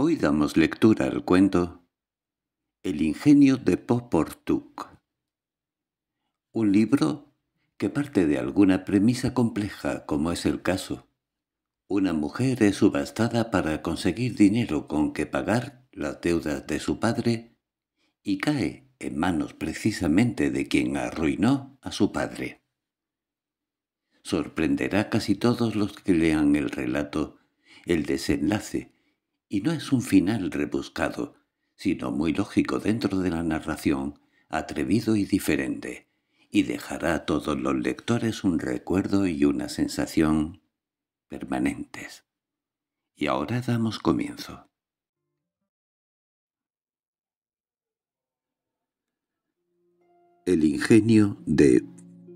Hoy damos lectura al cuento El ingenio de Poportuc un libro que parte de alguna premisa compleja, como es el caso. Una mujer es subastada para conseguir dinero con que pagar las deudas de su padre y cae en manos precisamente de quien arruinó a su padre. Sorprenderá casi todos los que lean el relato, el desenlace, y no es un final rebuscado, sino muy lógico dentro de la narración, atrevido y diferente, y dejará a todos los lectores un recuerdo y una sensación permanentes. Y ahora damos comienzo. El ingenio de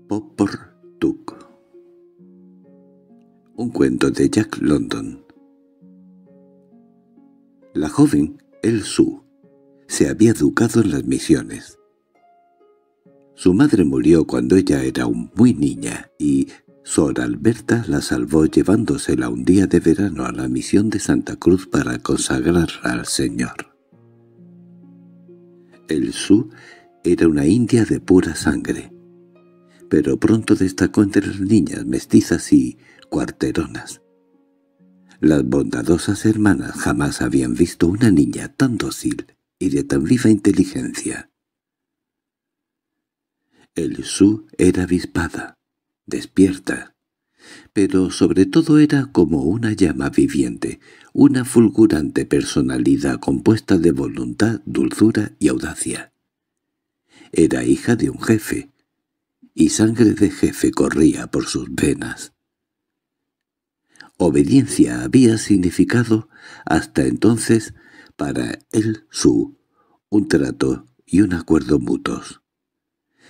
Poportuk Un cuento de Jack London la joven El Su se había educado en las misiones. Su madre murió cuando ella era muy niña y Sor Alberta la salvó llevándosela un día de verano a la misión de Santa Cruz para consagrarla al Señor. El Su era una india de pura sangre, pero pronto destacó entre las niñas mestizas y cuarteronas, las bondadosas hermanas jamás habían visto una niña tan dócil y de tan viva inteligencia. El su era avispada, despierta, pero sobre todo era como una llama viviente, una fulgurante personalidad compuesta de voluntad, dulzura y audacia. Era hija de un jefe, y sangre de jefe corría por sus venas. Obediencia había significado hasta entonces para él su un trato y un acuerdo mutuos.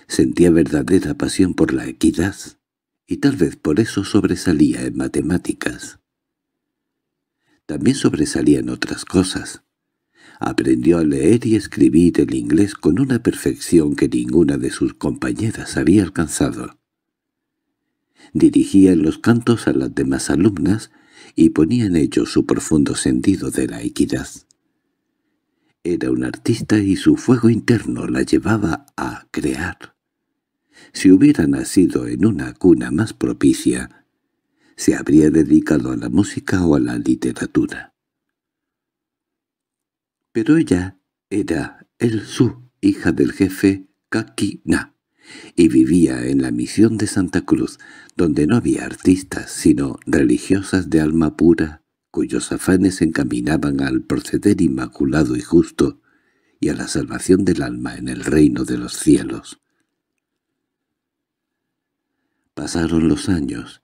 Sentía verdadera pasión por la equidad, y tal vez por eso sobresalía en matemáticas. También sobresalía en otras cosas. Aprendió a leer y escribir el inglés con una perfección que ninguna de sus compañeras había alcanzado. Dirigía los cantos a las demás alumnas y ponía en ellos su profundo sentido de la equidad. Era un artista y su fuego interno la llevaba a crear. Si hubiera nacido en una cuna más propicia, se habría dedicado a la música o a la literatura. Pero ella era el su hija del jefe Kaki-na y vivía en la misión de Santa Cruz, donde no había artistas sino religiosas de alma pura cuyos afanes encaminaban al proceder inmaculado y justo y a la salvación del alma en el reino de los cielos. Pasaron los años.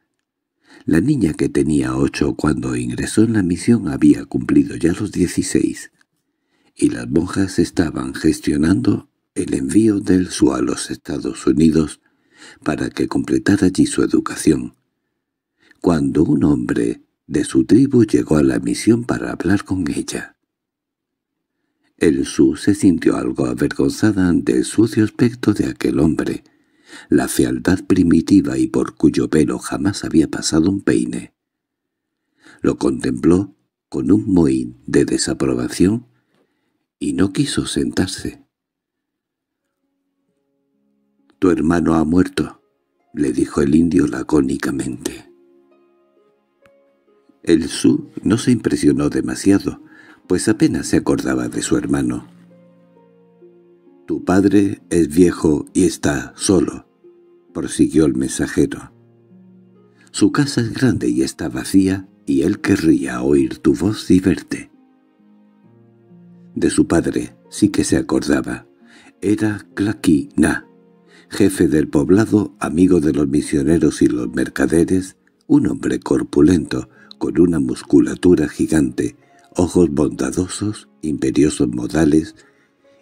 La niña que tenía ocho cuando ingresó en la misión había cumplido ya los dieciséis, y las monjas estaban gestionando el envío del SU a los Estados Unidos para que completara allí su educación. Cuando un hombre de su tribu llegó a la misión para hablar con ella. El SU se sintió algo avergonzada ante el sucio aspecto de aquel hombre, la fealdad primitiva y por cuyo pelo jamás había pasado un peine. Lo contempló con un mohín de desaprobación y no quiso sentarse. «Tu hermano ha muerto», le dijo el indio lacónicamente. El Su no se impresionó demasiado, pues apenas se acordaba de su hermano. «Tu padre es viejo y está solo», prosiguió el mensajero. «Su casa es grande y está vacía, y él querría oír tu voz y verte». De su padre sí que se acordaba. Era Claquina, jefe del poblado, amigo de los misioneros y los mercaderes, un hombre corpulento, con una musculatura gigante, ojos bondadosos, imperiosos modales,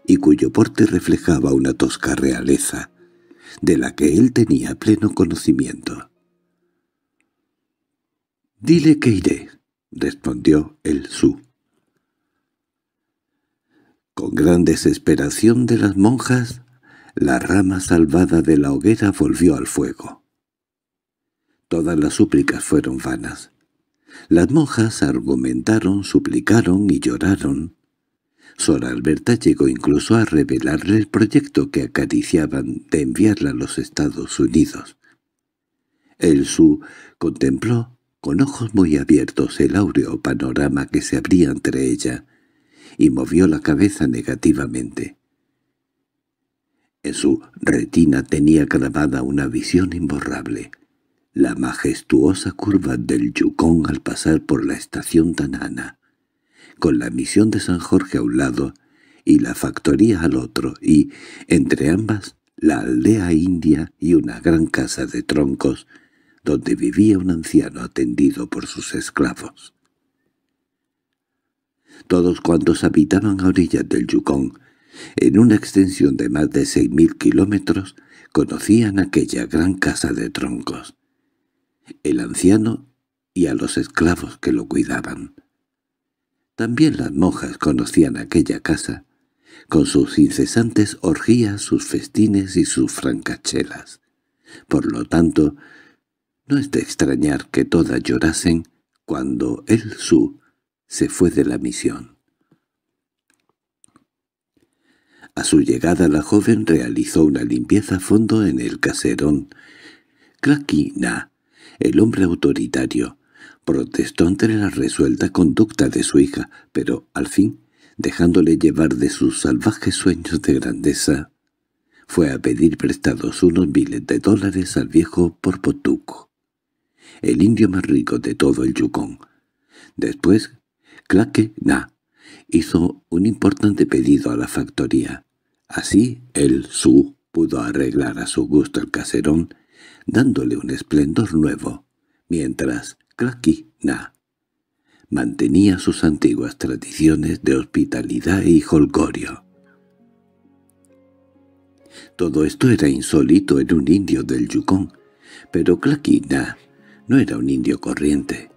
y cuyo porte reflejaba una tosca realeza, de la que él tenía pleno conocimiento. «Dile que iré», respondió el su. Con gran desesperación de las monjas, la rama salvada de la hoguera volvió al fuego. Todas las súplicas fueron vanas. Las monjas argumentaron, suplicaron y lloraron. Sor Alberta llegó incluso a revelarle el proyecto que acariciaban de enviarla a los Estados Unidos. El su contempló con ojos muy abiertos el áureo panorama que se abría entre ella, y movió la cabeza negativamente. En su retina tenía grabada una visión imborrable, la majestuosa curva del Yukón al pasar por la estación Tanana, con la misión de San Jorge a un lado y la factoría al otro, y, entre ambas, la aldea india y una gran casa de troncos, donde vivía un anciano atendido por sus esclavos. Todos cuantos habitaban a orillas del Yukón. En una extensión de más de seis mil kilómetros conocían aquella gran casa de troncos, el anciano y a los esclavos que lo cuidaban. También las monjas conocían aquella casa, con sus incesantes orgías, sus festines y sus francachelas. Por lo tanto, no es de extrañar que todas llorasen cuando él su se fue de la misión. A su llegada la joven realizó una limpieza a fondo en el caserón. Na, el hombre autoritario, protestó ante la resuelta conducta de su hija, pero al fin, dejándole llevar de sus salvajes sueños de grandeza, fue a pedir prestados unos miles de dólares al viejo Porpotuco, el indio más rico de todo el Yukon. Después, Claque Na hizo un importante pedido a la factoría. Así el Su pudo arreglar a su gusto el caserón, dándole un esplendor nuevo, mientras Claqui Na mantenía sus antiguas tradiciones de hospitalidad y holgorio. Todo esto era insólito en un indio del Yukon, pero Claquina no era un indio corriente.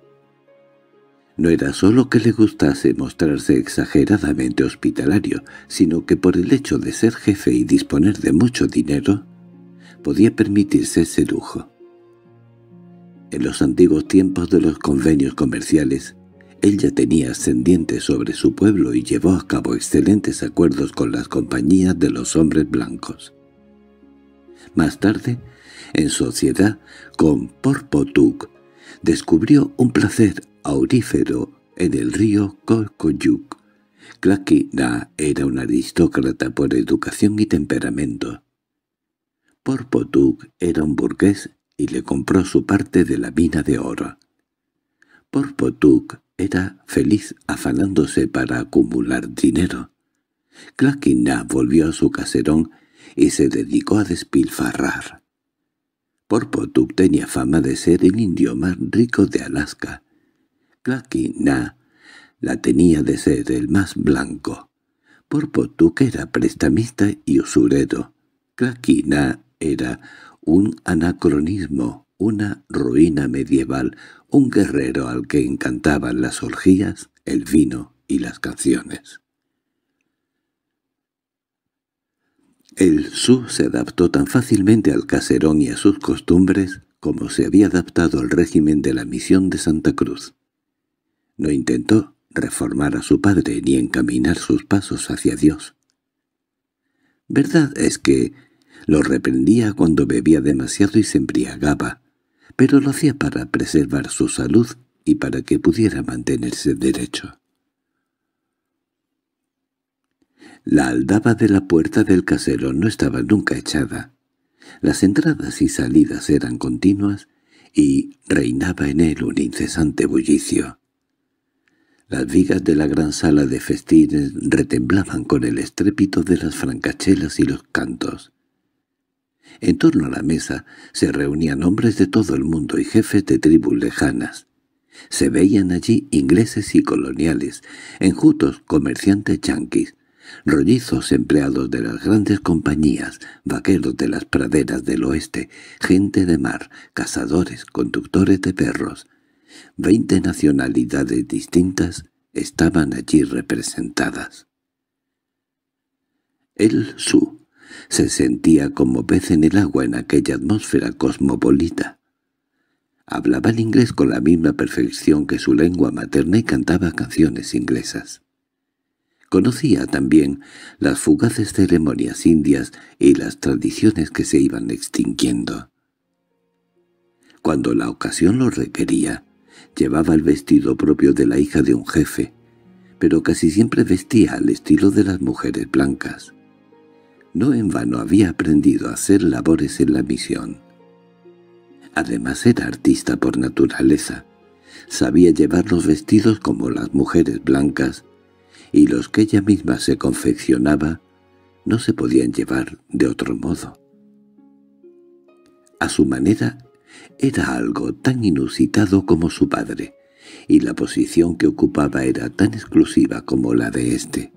No era solo que le gustase mostrarse exageradamente hospitalario, sino que por el hecho de ser jefe y disponer de mucho dinero, podía permitirse ese lujo. En los antiguos tiempos de los convenios comerciales, él ya tenía ascendientes sobre su pueblo y llevó a cabo excelentes acuerdos con las compañías de los hombres blancos. Más tarde, en sociedad con Porpotuk, descubrió un placer aurífero en el río Kolkoyuk. Klakina era un aristócrata por educación y temperamento. Porpotuk era un burgués y le compró su parte de la mina de oro. Porpotuk era feliz afanándose para acumular dinero. Klakina volvió a su caserón y se dedicó a despilfarrar. Porpotuk tenía fama de ser el indio más rico de Alaska claquina la tenía de ser el más blanco. Por que era prestamista y usurero. Claquina era un anacronismo, una ruina medieval, un guerrero al que encantaban las orgías, el vino y las canciones. El Su se adaptó tan fácilmente al caserón y a sus costumbres como se había adaptado al régimen de la misión de Santa Cruz. No intentó reformar a su padre ni encaminar sus pasos hacia Dios. Verdad es que lo reprendía cuando bebía demasiado y se embriagaba, pero lo hacía para preservar su salud y para que pudiera mantenerse derecho. La aldaba de la puerta del casero no estaba nunca echada. Las entradas y salidas eran continuas y reinaba en él un incesante bullicio. Las vigas de la gran sala de festines retemblaban con el estrépito de las francachelas y los cantos. En torno a la mesa se reunían hombres de todo el mundo y jefes de tribus lejanas. Se veían allí ingleses y coloniales, enjutos comerciantes yanquis, rollizos empleados de las grandes compañías, vaqueros de las praderas del oeste, gente de mar, cazadores, conductores de perros, Veinte nacionalidades distintas estaban allí representadas. El Su se sentía como pez en el agua en aquella atmósfera cosmopolita. Hablaba el inglés con la misma perfección que su lengua materna y cantaba canciones inglesas. Conocía también las fugaces ceremonias indias y las tradiciones que se iban extinguiendo. Cuando la ocasión lo requería, Llevaba el vestido propio de la hija de un jefe, pero casi siempre vestía al estilo de las mujeres blancas. No en vano había aprendido a hacer labores en la misión. Además era artista por naturaleza. Sabía llevar los vestidos como las mujeres blancas, y los que ella misma se confeccionaba no se podían llevar de otro modo. A su manera era algo tan inusitado como su padre, y la posición que ocupaba era tan exclusiva como la de éste.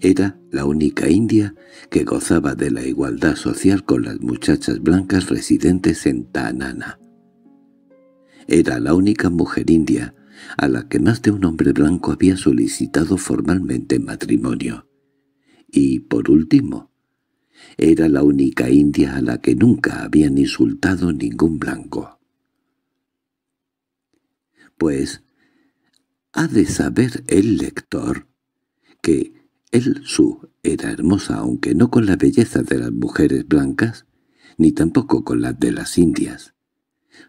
Era la única india que gozaba de la igualdad social con las muchachas blancas residentes en Tanana. Era la única mujer india a la que más de un hombre blanco había solicitado formalmente matrimonio. Y, por último, era la única india a la que nunca habían insultado ningún blanco. Pues ha de saber el lector que él su era hermosa, aunque no con la belleza de las mujeres blancas, ni tampoco con la de las indias.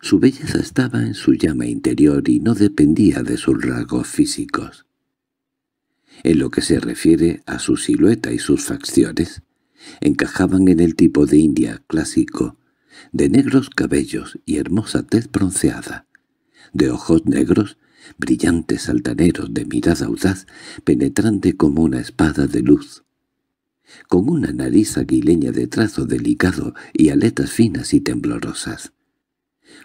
Su belleza estaba en su llama interior y no dependía de sus rasgos físicos. En lo que se refiere a su silueta y sus facciones, encajaban en el tipo de India clásico, de negros cabellos y hermosa tez bronceada, de ojos negros, brillantes altaneros de mirada audaz, penetrante como una espada de luz. Con una nariz aguileña de trazo delicado y aletas finas y temblorosas.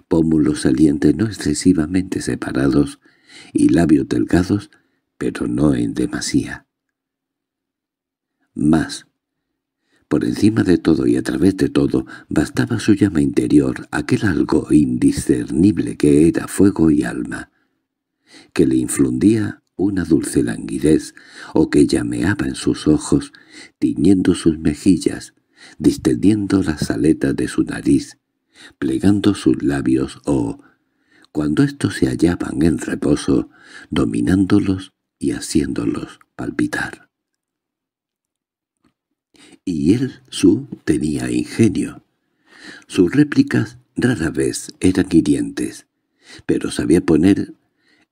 Pómulos salientes no excesivamente separados y labios delgados, pero no en demasía. Más por encima de todo y a través de todo, bastaba su llama interior, aquel algo indiscernible que era fuego y alma, que le infundía una dulce languidez, o que llameaba en sus ojos, tiñendo sus mejillas, distendiendo las aletas de su nariz, plegando sus labios o, cuando estos se hallaban en reposo, dominándolos y haciéndolos palpitar y él, su, tenía ingenio. Sus réplicas rara vez eran hirientes, pero sabía poner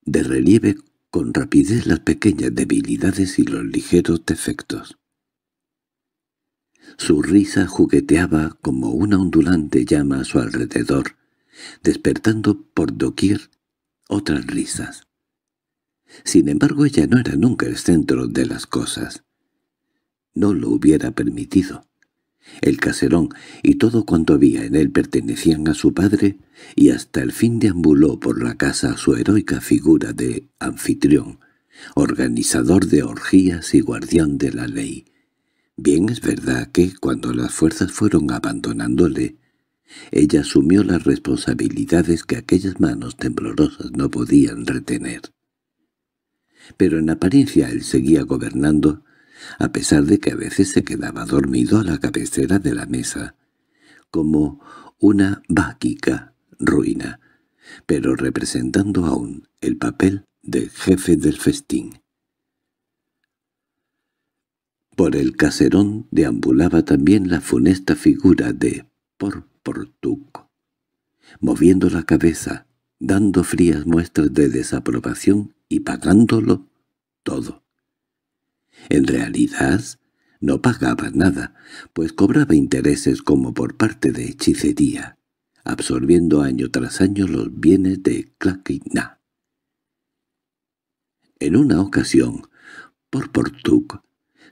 de relieve con rapidez las pequeñas debilidades y los ligeros defectos. Su risa jugueteaba como una ondulante llama a su alrededor, despertando por doquier otras risas. Sin embargo, ella no era nunca el centro de las cosas no lo hubiera permitido. El caserón y todo cuanto había en él pertenecían a su padre, y hasta el fin deambuló por la casa su heroica figura de anfitrión, organizador de orgías y guardián de la ley. Bien es verdad que, cuando las fuerzas fueron abandonándole, ella asumió las responsabilidades que aquellas manos temblorosas no podían retener. Pero en apariencia él seguía gobernando a pesar de que a veces se quedaba dormido a la cabecera de la mesa, como una báquica ruina, pero representando aún el papel del jefe del festín. Por el caserón deambulaba también la funesta figura de Porportuc, moviendo la cabeza, dando frías muestras de desaprobación y pagándolo todo. En realidad no pagaba nada, pues cobraba intereses como por parte de hechicería, absorbiendo año tras año los bienes de Claquina. En una ocasión, por Porportuk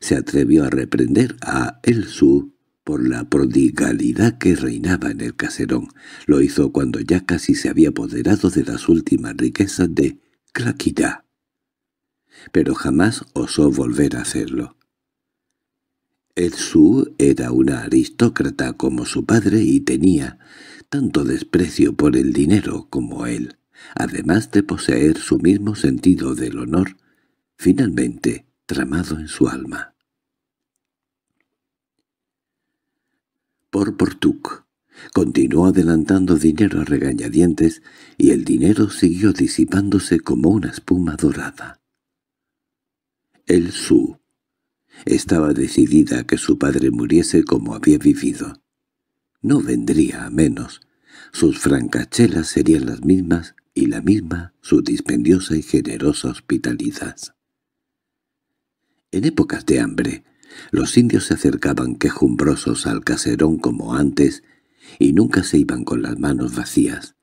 se atrevió a reprender a Elsu por la prodigalidad que reinaba en el caserón. Lo hizo cuando ya casi se había apoderado de las últimas riquezas de Claquidá pero jamás osó volver a hacerlo. El su era una aristócrata como su padre y tenía tanto desprecio por el dinero como él, además de poseer su mismo sentido del honor, finalmente tramado en su alma. Por Portuc continuó adelantando dinero a regañadientes y el dinero siguió disipándose como una espuma dorada el Su. Estaba decidida a que su padre muriese como había vivido. No vendría a menos. Sus francachelas serían las mismas y la misma su dispendiosa y generosa hospitalidad. En épocas de hambre, los indios se acercaban quejumbrosos al caserón como antes y nunca se iban con las manos vacías.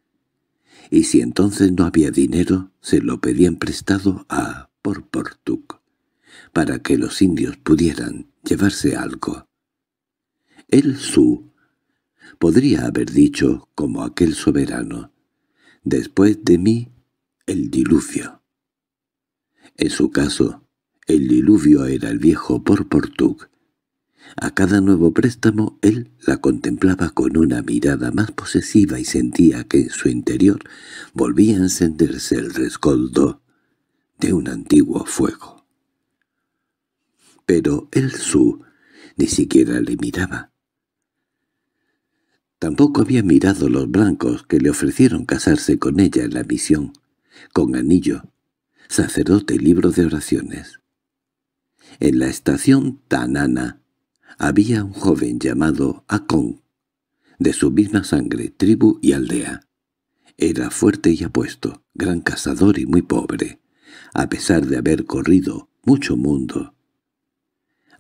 Y si entonces no había dinero, se lo pedían prestado a Portuk para que los indios pudieran llevarse algo. El Su podría haber dicho, como aquel soberano, «Después de mí, el diluvio». En su caso, el diluvio era el viejo por Portug. A cada nuevo préstamo él la contemplaba con una mirada más posesiva y sentía que en su interior volvía a encenderse el rescoldo de un antiguo fuego pero el su ni siquiera le miraba. Tampoco había mirado los blancos que le ofrecieron casarse con ella en la misión, con anillo, sacerdote y libro de oraciones. En la estación Tanana había un joven llamado Akon, de su misma sangre, tribu y aldea. Era fuerte y apuesto, gran cazador y muy pobre, a pesar de haber corrido mucho mundo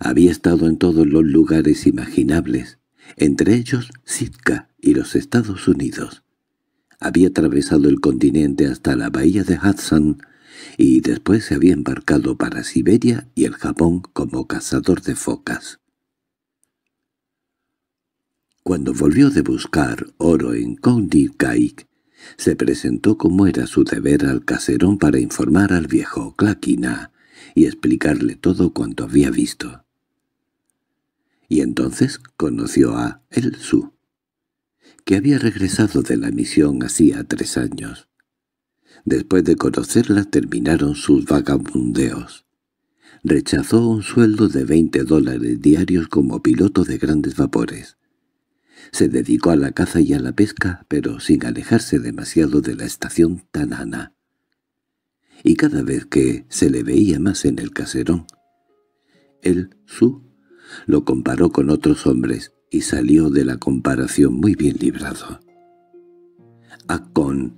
había estado en todos los lugares imaginables, entre ellos Sitka y los Estados Unidos. Había atravesado el continente hasta la bahía de Hudson y después se había embarcado para Siberia y el Japón como cazador de focas. Cuando volvió de buscar oro en Kondikaik, se presentó como era su deber al caserón para informar al viejo Klakina y explicarle todo cuanto había visto y entonces conoció a El Su, que había regresado de la misión hacía tres años. Después de conocerla terminaron sus vagabundeos. Rechazó un sueldo de 20 dólares diarios como piloto de grandes vapores. Se dedicó a la caza y a la pesca, pero sin alejarse demasiado de la estación Tanana. Y cada vez que se le veía más en el caserón, El su, lo comparó con otros hombres y salió de la comparación muy bien librado. Acon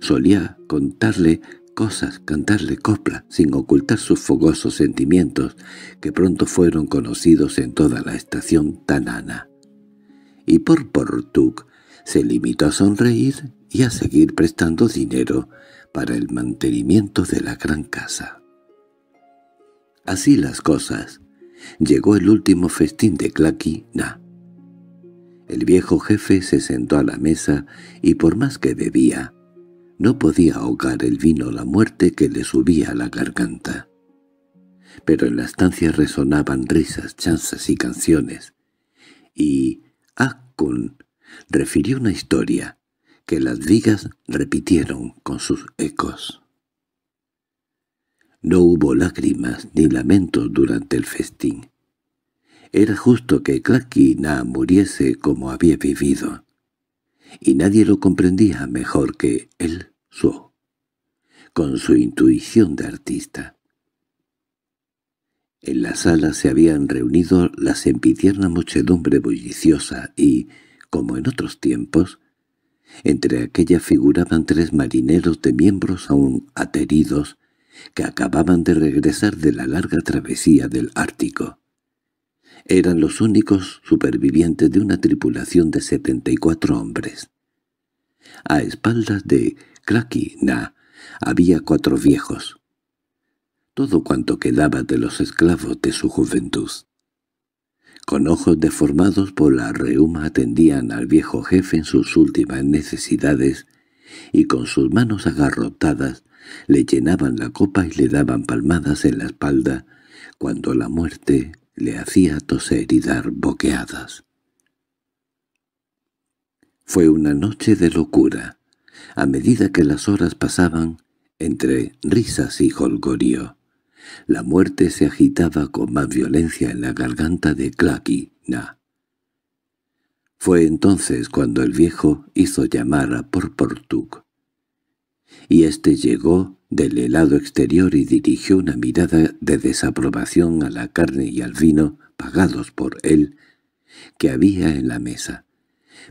solía contarle cosas, cantarle copla, sin ocultar sus fogosos sentimientos, que pronto fueron conocidos en toda la estación tanana. Y por Portug se limitó a sonreír y a seguir prestando dinero para el mantenimiento de la gran casa. Así las cosas, llegó el último festín de Claquina. El viejo jefe se sentó a la mesa y por más que bebía, no podía ahogar el vino la muerte que le subía a la garganta. Pero en la estancia resonaban risas, chanzas y canciones, y Akkun refirió una historia que las vigas repitieron con sus ecos. No hubo lágrimas ni lamentos durante el festín. Era justo que Na muriese como había vivido. Y nadie lo comprendía mejor que él, Suo, con su intuición de artista. En la sala se habían reunido la sempiterna muchedumbre bulliciosa y, como en otros tiempos, entre aquella figuraban tres marineros de miembros aún ateridos que acababan de regresar de la larga travesía del Ártico. Eran los únicos supervivientes de una tripulación de 74 hombres. A espaldas de Kraki Na había cuatro viejos. Todo cuanto quedaba de los esclavos de su juventud. Con ojos deformados por la reuma atendían al viejo jefe en sus últimas necesidades y con sus manos agarrotadas le llenaban la copa y le daban palmadas en la espalda cuando la muerte le hacía toser y dar boqueadas. Fue una noche de locura. A medida que las horas pasaban, entre risas y jolgorio, la muerte se agitaba con más violencia en la garganta de Claquina. Fue entonces cuando el viejo hizo llamar a Porportuk y éste llegó del helado exterior y dirigió una mirada de desaprobación a la carne y al vino pagados por él que había en la mesa.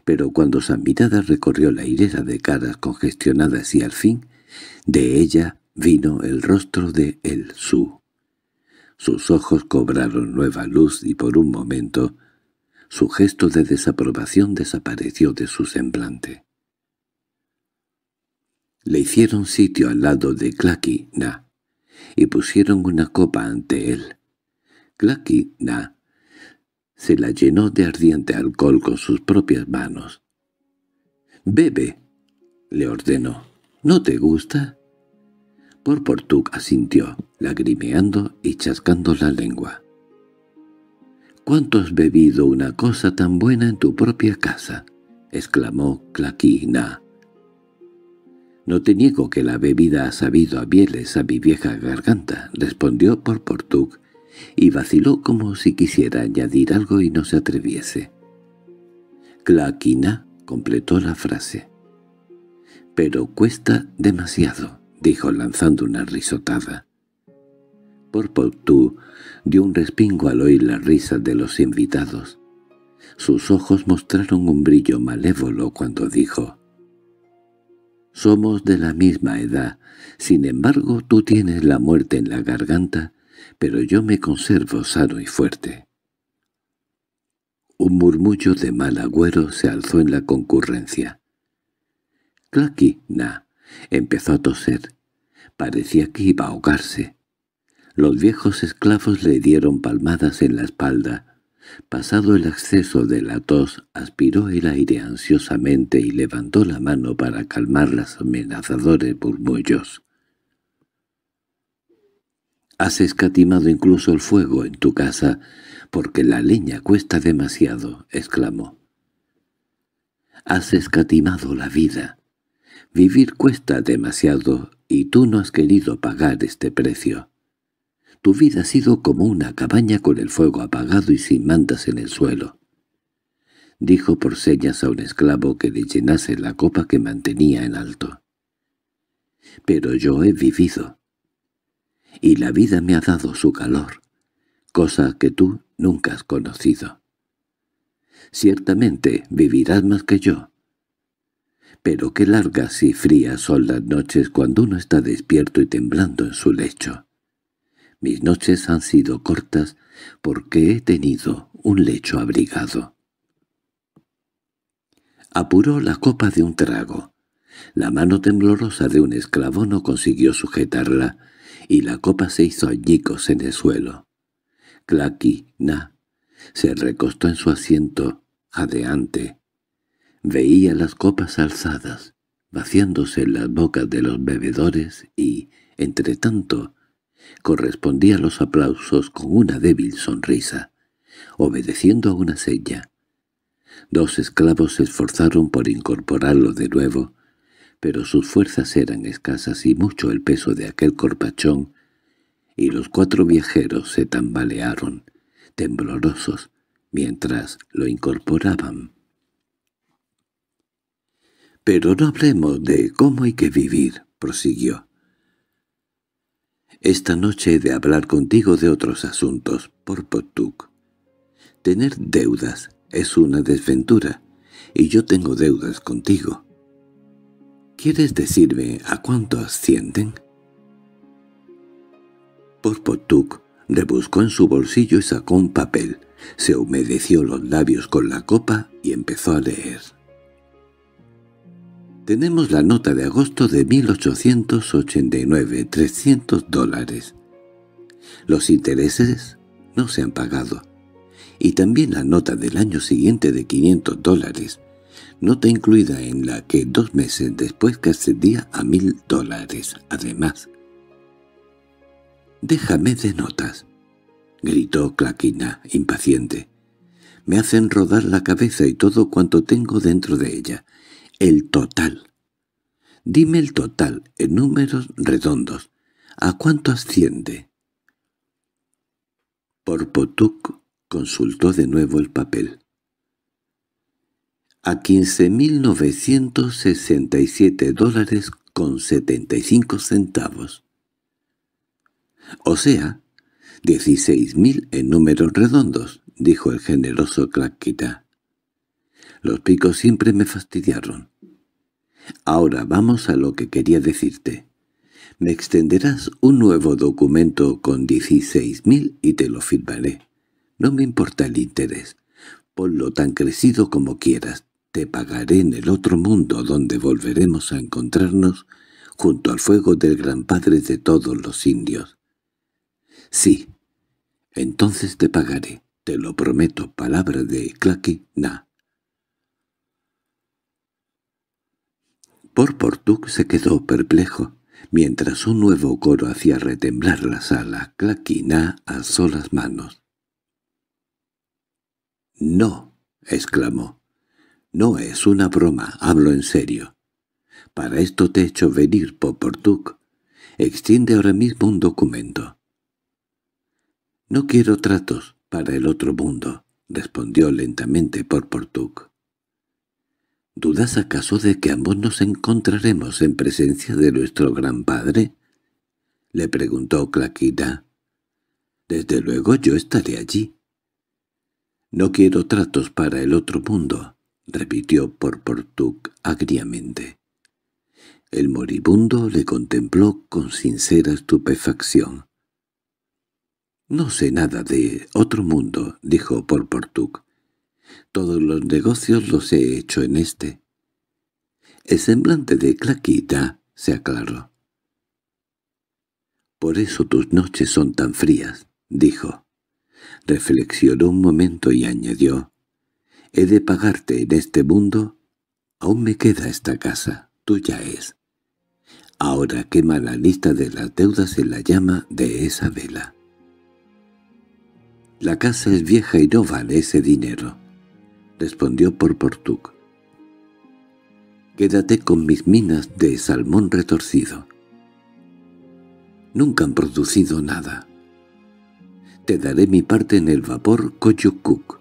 Pero cuando esa mirada recorrió la hilera de caras congestionadas y al fin, de ella vino el rostro de El Su. Sus ojos cobraron nueva luz y por un momento su gesto de desaprobación desapareció de su semblante. Le hicieron sitio al lado de claquina y pusieron una copa ante él. claquina se la llenó de ardiente alcohol con sus propias manos. «Bebe», le ordenó. «¿No te gusta?» Por Portug asintió, lagrimeando y chascando la lengua. «¿Cuánto has bebido una cosa tan buena en tu propia casa?» exclamó Claquina. —No te niego que la bebida ha sabido a bieles a mi vieja garganta —respondió por y vaciló como si quisiera añadir algo y no se atreviese. Claquina completó la frase. —Pero cuesta demasiado —dijo lanzando una risotada. Por dio un respingo al oír la risa de los invitados. Sus ojos mostraron un brillo malévolo cuando dijo somos de la misma edad. Sin embargo, tú tienes la muerte en la garganta, pero yo me conservo sano y fuerte. Un murmullo de mal agüero se alzó en la concurrencia. Claqui, na, empezó a toser. Parecía que iba a ahogarse. Los viejos esclavos le dieron palmadas en la espalda, Pasado el acceso de la tos, aspiró el aire ansiosamente y levantó la mano para calmar los amenazadores murmullos. Has escatimado incluso el fuego en tu casa, porque la leña cuesta demasiado, exclamó. Has escatimado la vida. Vivir cuesta demasiado, y tú no has querido pagar este precio. Tu vida ha sido como una cabaña con el fuego apagado y sin mantas en el suelo. Dijo por señas a un esclavo que le llenase la copa que mantenía en alto. Pero yo he vivido. Y la vida me ha dado su calor, cosa que tú nunca has conocido. Ciertamente vivirás más que yo. Pero qué largas y frías son las noches cuando uno está despierto y temblando en su lecho. Mis noches han sido cortas porque he tenido un lecho abrigado. Apuró la copa de un trago. La mano temblorosa de un esclavo no consiguió sujetarla, y la copa se hizo añicos en el suelo. Claqui, na, se recostó en su asiento, jadeante. Veía las copas alzadas, vaciándose en las bocas de los bebedores y, entre tanto, correspondía a los aplausos con una débil sonrisa, obedeciendo a una sella. Dos esclavos se esforzaron por incorporarlo de nuevo, pero sus fuerzas eran escasas y mucho el peso de aquel corpachón, y los cuatro viajeros se tambalearon, temblorosos, mientras lo incorporaban. —Pero no hablemos de cómo hay que vivir —prosiguió—. Esta noche he de hablar contigo de otros asuntos, por Tener deudas es una desventura, y yo tengo deudas contigo. ¿Quieres decirme a cuánto ascienden? Porpotuk rebuscó en su bolsillo y sacó un papel. Se humedeció los labios con la copa y empezó a leer. Tenemos la nota de agosto de 1889, 300 dólares. Los intereses no se han pagado. Y también la nota del año siguiente de 500 dólares, nota incluida en la que dos meses después que accedía a mil dólares, además. «Déjame de notas», gritó Claquina, impaciente. «Me hacen rodar la cabeza y todo cuanto tengo dentro de ella. El total. Dime el total en números redondos. ¿A cuánto asciende? Porpotuk consultó de nuevo el papel. A mil siete dólares con 75 centavos. O sea, 16.000 en números redondos, dijo el generoso Claquita. Los picos siempre me fastidiaron. Ahora vamos a lo que quería decirte. Me extenderás un nuevo documento con 16.000 y te lo firmaré. No me importa el interés. Ponlo tan crecido como quieras. Te pagaré en el otro mundo donde volveremos a encontrarnos junto al fuego del gran padre de todos los indios. Sí, entonces te pagaré, te lo prometo, palabra de Claqui Na. Porportuk se quedó perplejo, mientras un nuevo coro hacía retemblar la sala. Claquina alzó las manos. —¡No! —exclamó. —No es una broma, hablo en serio. Para esto te he hecho venir, Poportuk. Extiende ahora mismo un documento. —No quiero tratos para el otro mundo —respondió lentamente Porportuk. ¿Dudas acaso de que ambos nos encontraremos en presencia de nuestro gran padre? Le preguntó Claquita. Desde luego yo estaré allí. No quiero tratos para el otro mundo, repitió Porportuk agriamente. El moribundo le contempló con sincera estupefacción. —No sé nada de otro mundo —dijo Porportuk. Todos los negocios los he hecho en este. El semblante de Claquita se aclaró. «Por eso tus noches son tan frías», dijo. Reflexionó un momento y añadió. «He de pagarte en este mundo. Aún me queda esta casa, tuya es. Ahora quema la lista de las deudas en la llama de esa vela». La casa es vieja y no vale ese dinero respondió por Portug. Quédate con mis minas de salmón retorcido. Nunca han producido nada. Te daré mi parte en el vapor Koyukuk.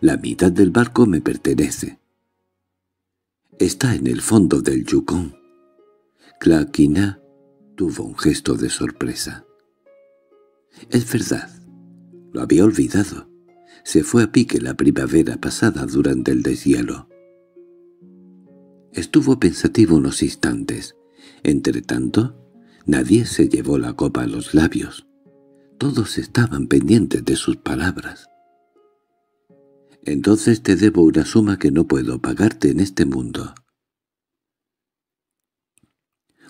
La mitad del barco me pertenece. Está en el fondo del Yukon. Claquina tuvo un gesto de sorpresa. Es verdad, lo había olvidado se fue a pique la primavera pasada durante el deshielo. Estuvo pensativo unos instantes. Entretanto, nadie se llevó la copa a los labios. Todos estaban pendientes de sus palabras. «Entonces te debo una suma que no puedo pagarte en este mundo».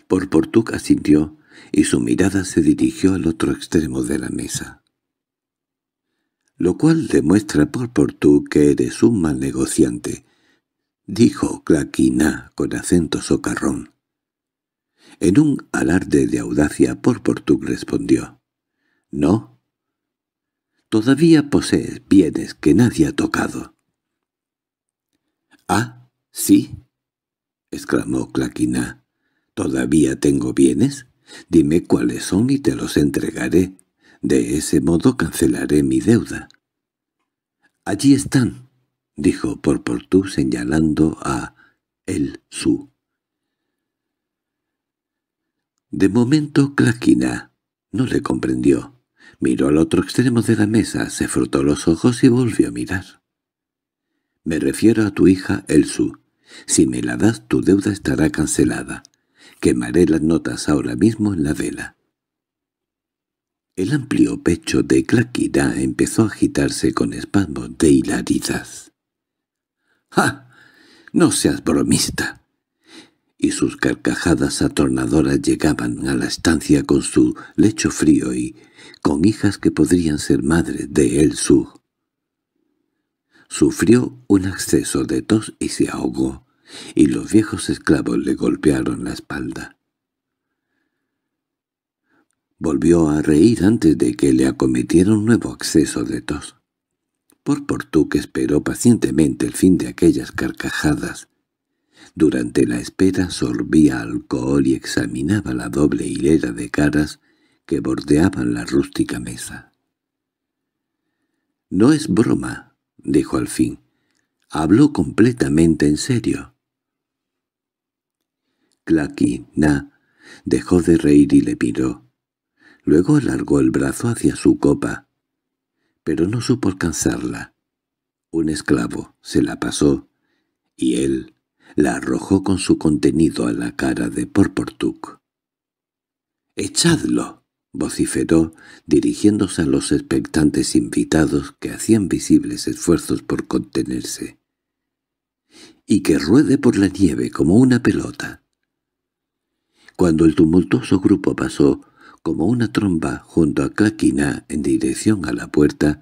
Por Portuc asintió y su mirada se dirigió al otro extremo de la mesa lo cual demuestra por que eres un mal negociante, dijo Claquina con acento socarrón. En un alarde de audacia por respondió, «No, todavía posees bienes que nadie ha tocado». «¿Ah, sí?» exclamó Claquina. «¿Todavía tengo bienes? Dime cuáles son y te los entregaré». De ese modo cancelaré mi deuda. —Allí están —dijo Porportú señalando a el su. De momento Claquina no le comprendió. Miró al otro extremo de la mesa, se frotó los ojos y volvió a mirar. —Me refiero a tu hija El-Su. Si me la das, tu deuda estará cancelada. Quemaré las notas ahora mismo en la vela. El amplio pecho de Claquirá empezó a agitarse con espasmos de hilaridad. —¡Ja! ¡Ah! ¡No seas bromista! y sus carcajadas atornadoras llegaban a la estancia con su lecho frío y con hijas que podrían ser madres de él su. Sufrió un acceso de tos y se ahogó, y los viejos esclavos le golpearon la espalda. Volvió a reír antes de que le acometiera un nuevo acceso de tos. Por Portú que esperó pacientemente el fin de aquellas carcajadas. Durante la espera sorbía alcohol y examinaba la doble hilera de caras que bordeaban la rústica mesa. «No es broma», dijo al fin. «Habló completamente en serio». Claquina dejó de reír y le miró. Luego alargó el brazo hacia su copa, pero no supo alcanzarla. Un esclavo se la pasó, y él la arrojó con su contenido a la cara de Porportuc. —¡Echadlo! —vociferó, dirigiéndose a los expectantes invitados que hacían visibles esfuerzos por contenerse. —¡Y que ruede por la nieve como una pelota! Cuando el tumultuoso grupo pasó como una tromba junto a Claquina en dirección a la puerta,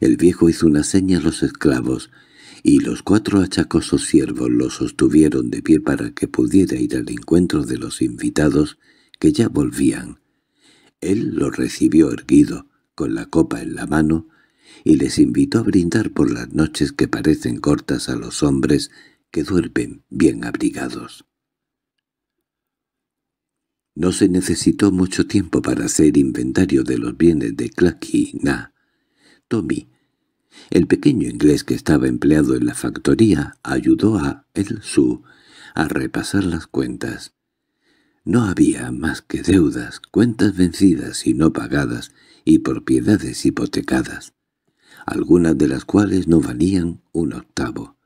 el viejo hizo una seña a los esclavos, y los cuatro achacosos siervos los sostuvieron de pie para que pudiera ir al encuentro de los invitados que ya volvían. Él lo recibió erguido, con la copa en la mano, y les invitó a brindar por las noches que parecen cortas a los hombres que duermen bien abrigados. No se necesitó mucho tiempo para hacer inventario de los bienes de claquina Tommy, el pequeño inglés que estaba empleado en la factoría, ayudó a El Su a repasar las cuentas. No había más que deudas, cuentas vencidas y no pagadas, y propiedades hipotecadas, algunas de las cuales no valían un octavo.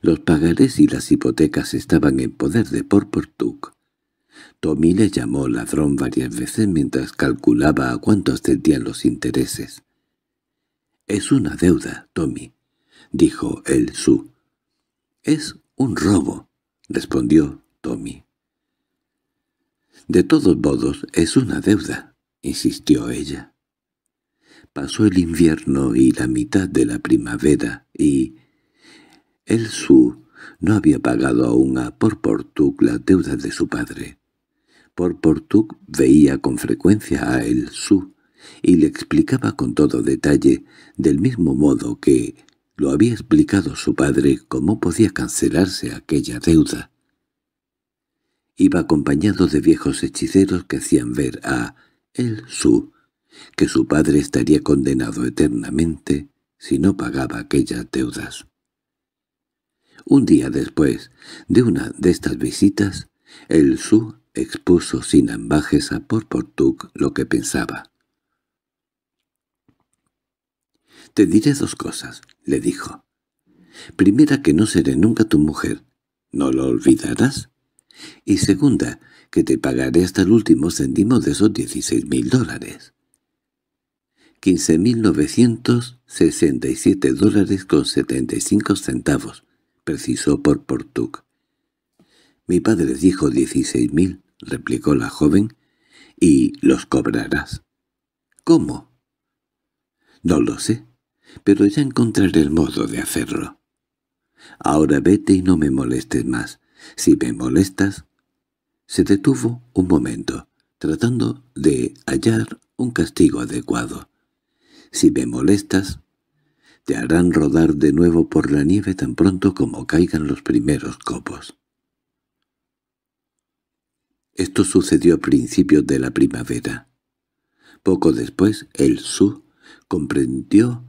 Los pagarés y las hipotecas estaban en poder de Porportuk, Tommy le llamó ladrón varias veces mientras calculaba a cuánto ascendían los intereses. «Es una deuda, Tommy», dijo el Su. «Es un robo», respondió Tommy. «De todos modos, es una deuda», insistió ella. Pasó el invierno y la mitad de la primavera y... El Su no había pagado aún a Porportuk las deuda de su padre. Por Portug veía con frecuencia a El Su y le explicaba con todo detalle, del mismo modo que lo había explicado su padre, cómo podía cancelarse aquella deuda. Iba acompañado de viejos hechiceros que hacían ver a El Su que su padre estaría condenado eternamente si no pagaba aquellas deudas. Un día después de una de estas visitas, el Su expuso sin ambajes a Porportug lo que pensaba. «Te diré dos cosas», le dijo. «Primera, que no seré nunca tu mujer. ¿No lo olvidarás? Y segunda, que te pagaré hasta el último céntimo de esos dieciséis mil dólares». 15.967 dólares con 75 centavos, precisó por Mi padre dijo mil. —replicó la joven—, y los cobrarás. —¿Cómo? —No lo sé, pero ya encontraré el modo de hacerlo. —Ahora vete y no me molestes más. Si me molestas... Se detuvo un momento, tratando de hallar un castigo adecuado. —Si me molestas, te harán rodar de nuevo por la nieve tan pronto como caigan los primeros copos. Esto sucedió a principios de la primavera. Poco después, el Su comprendió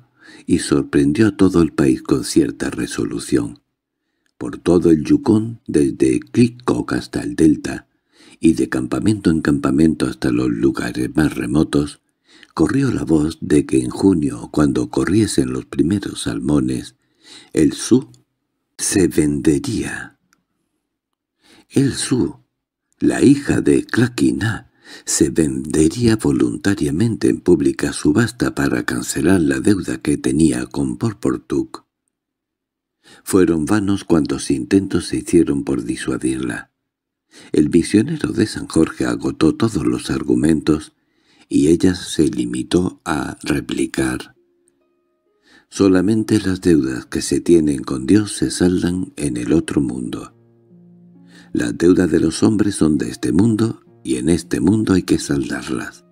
y sorprendió a todo el país con cierta resolución. Por todo el Yukon, desde Clickcock hasta el Delta, y de campamento en campamento hasta los lugares más remotos, corrió la voz de que en junio, cuando corriesen los primeros salmones, el Su se vendería. El Su la hija de Claquina, se vendería voluntariamente en pública subasta para cancelar la deuda que tenía con Porportuk. Fueron vanos cuantos intentos se hicieron por disuadirla. El visionero de San Jorge agotó todos los argumentos y ella se limitó a replicar. Solamente las deudas que se tienen con Dios se saldan en el otro mundo. Las deudas de los hombres son de este mundo y en este mundo hay que saldarlas.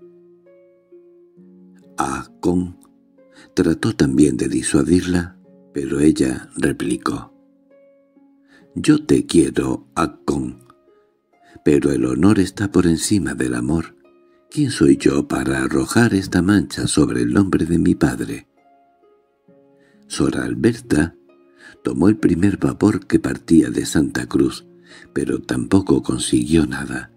A. trató también de disuadirla, pero ella replicó. Yo te quiero, A. pero el honor está por encima del amor. ¿Quién soy yo para arrojar esta mancha sobre el nombre de mi padre? Sora Alberta tomó el primer vapor que partía de Santa Cruz, pero tampoco consiguió nada.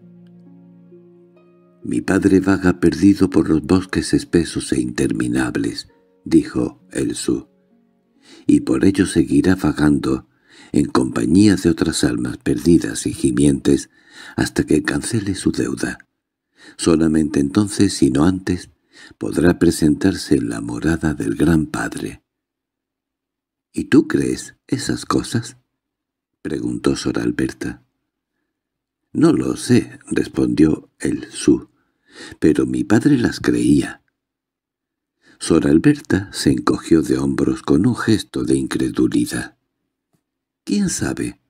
«Mi padre vaga perdido por los bosques espesos e interminables», dijo Elsu, «y por ello seguirá vagando, en compañía de otras almas perdidas y gimientes, hasta que cancele su deuda. Solamente entonces, si no antes, podrá presentarse en la morada del Gran Padre». «¿Y tú crees esas cosas?» —preguntó Sor Alberta. —No lo sé —respondió el su—, pero mi padre las creía. Sor Alberta se encogió de hombros con un gesto de incredulidad. —¿Quién sabe?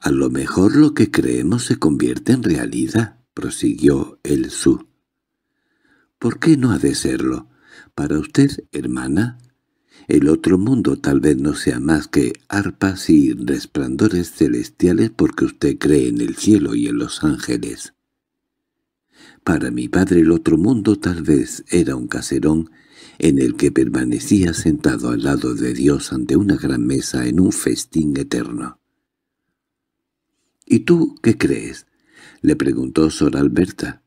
—A lo mejor lo que creemos se convierte en realidad —prosiguió el su—. —¿Por qué no ha de serlo? Para usted, hermana, el otro mundo tal vez no sea más que arpas y resplandores celestiales porque usted cree en el cielo y en los ángeles. Para mi padre el otro mundo tal vez era un caserón en el que permanecía sentado al lado de Dios ante una gran mesa en un festín eterno. —¿Y tú qué crees? —le preguntó Sor Alberta.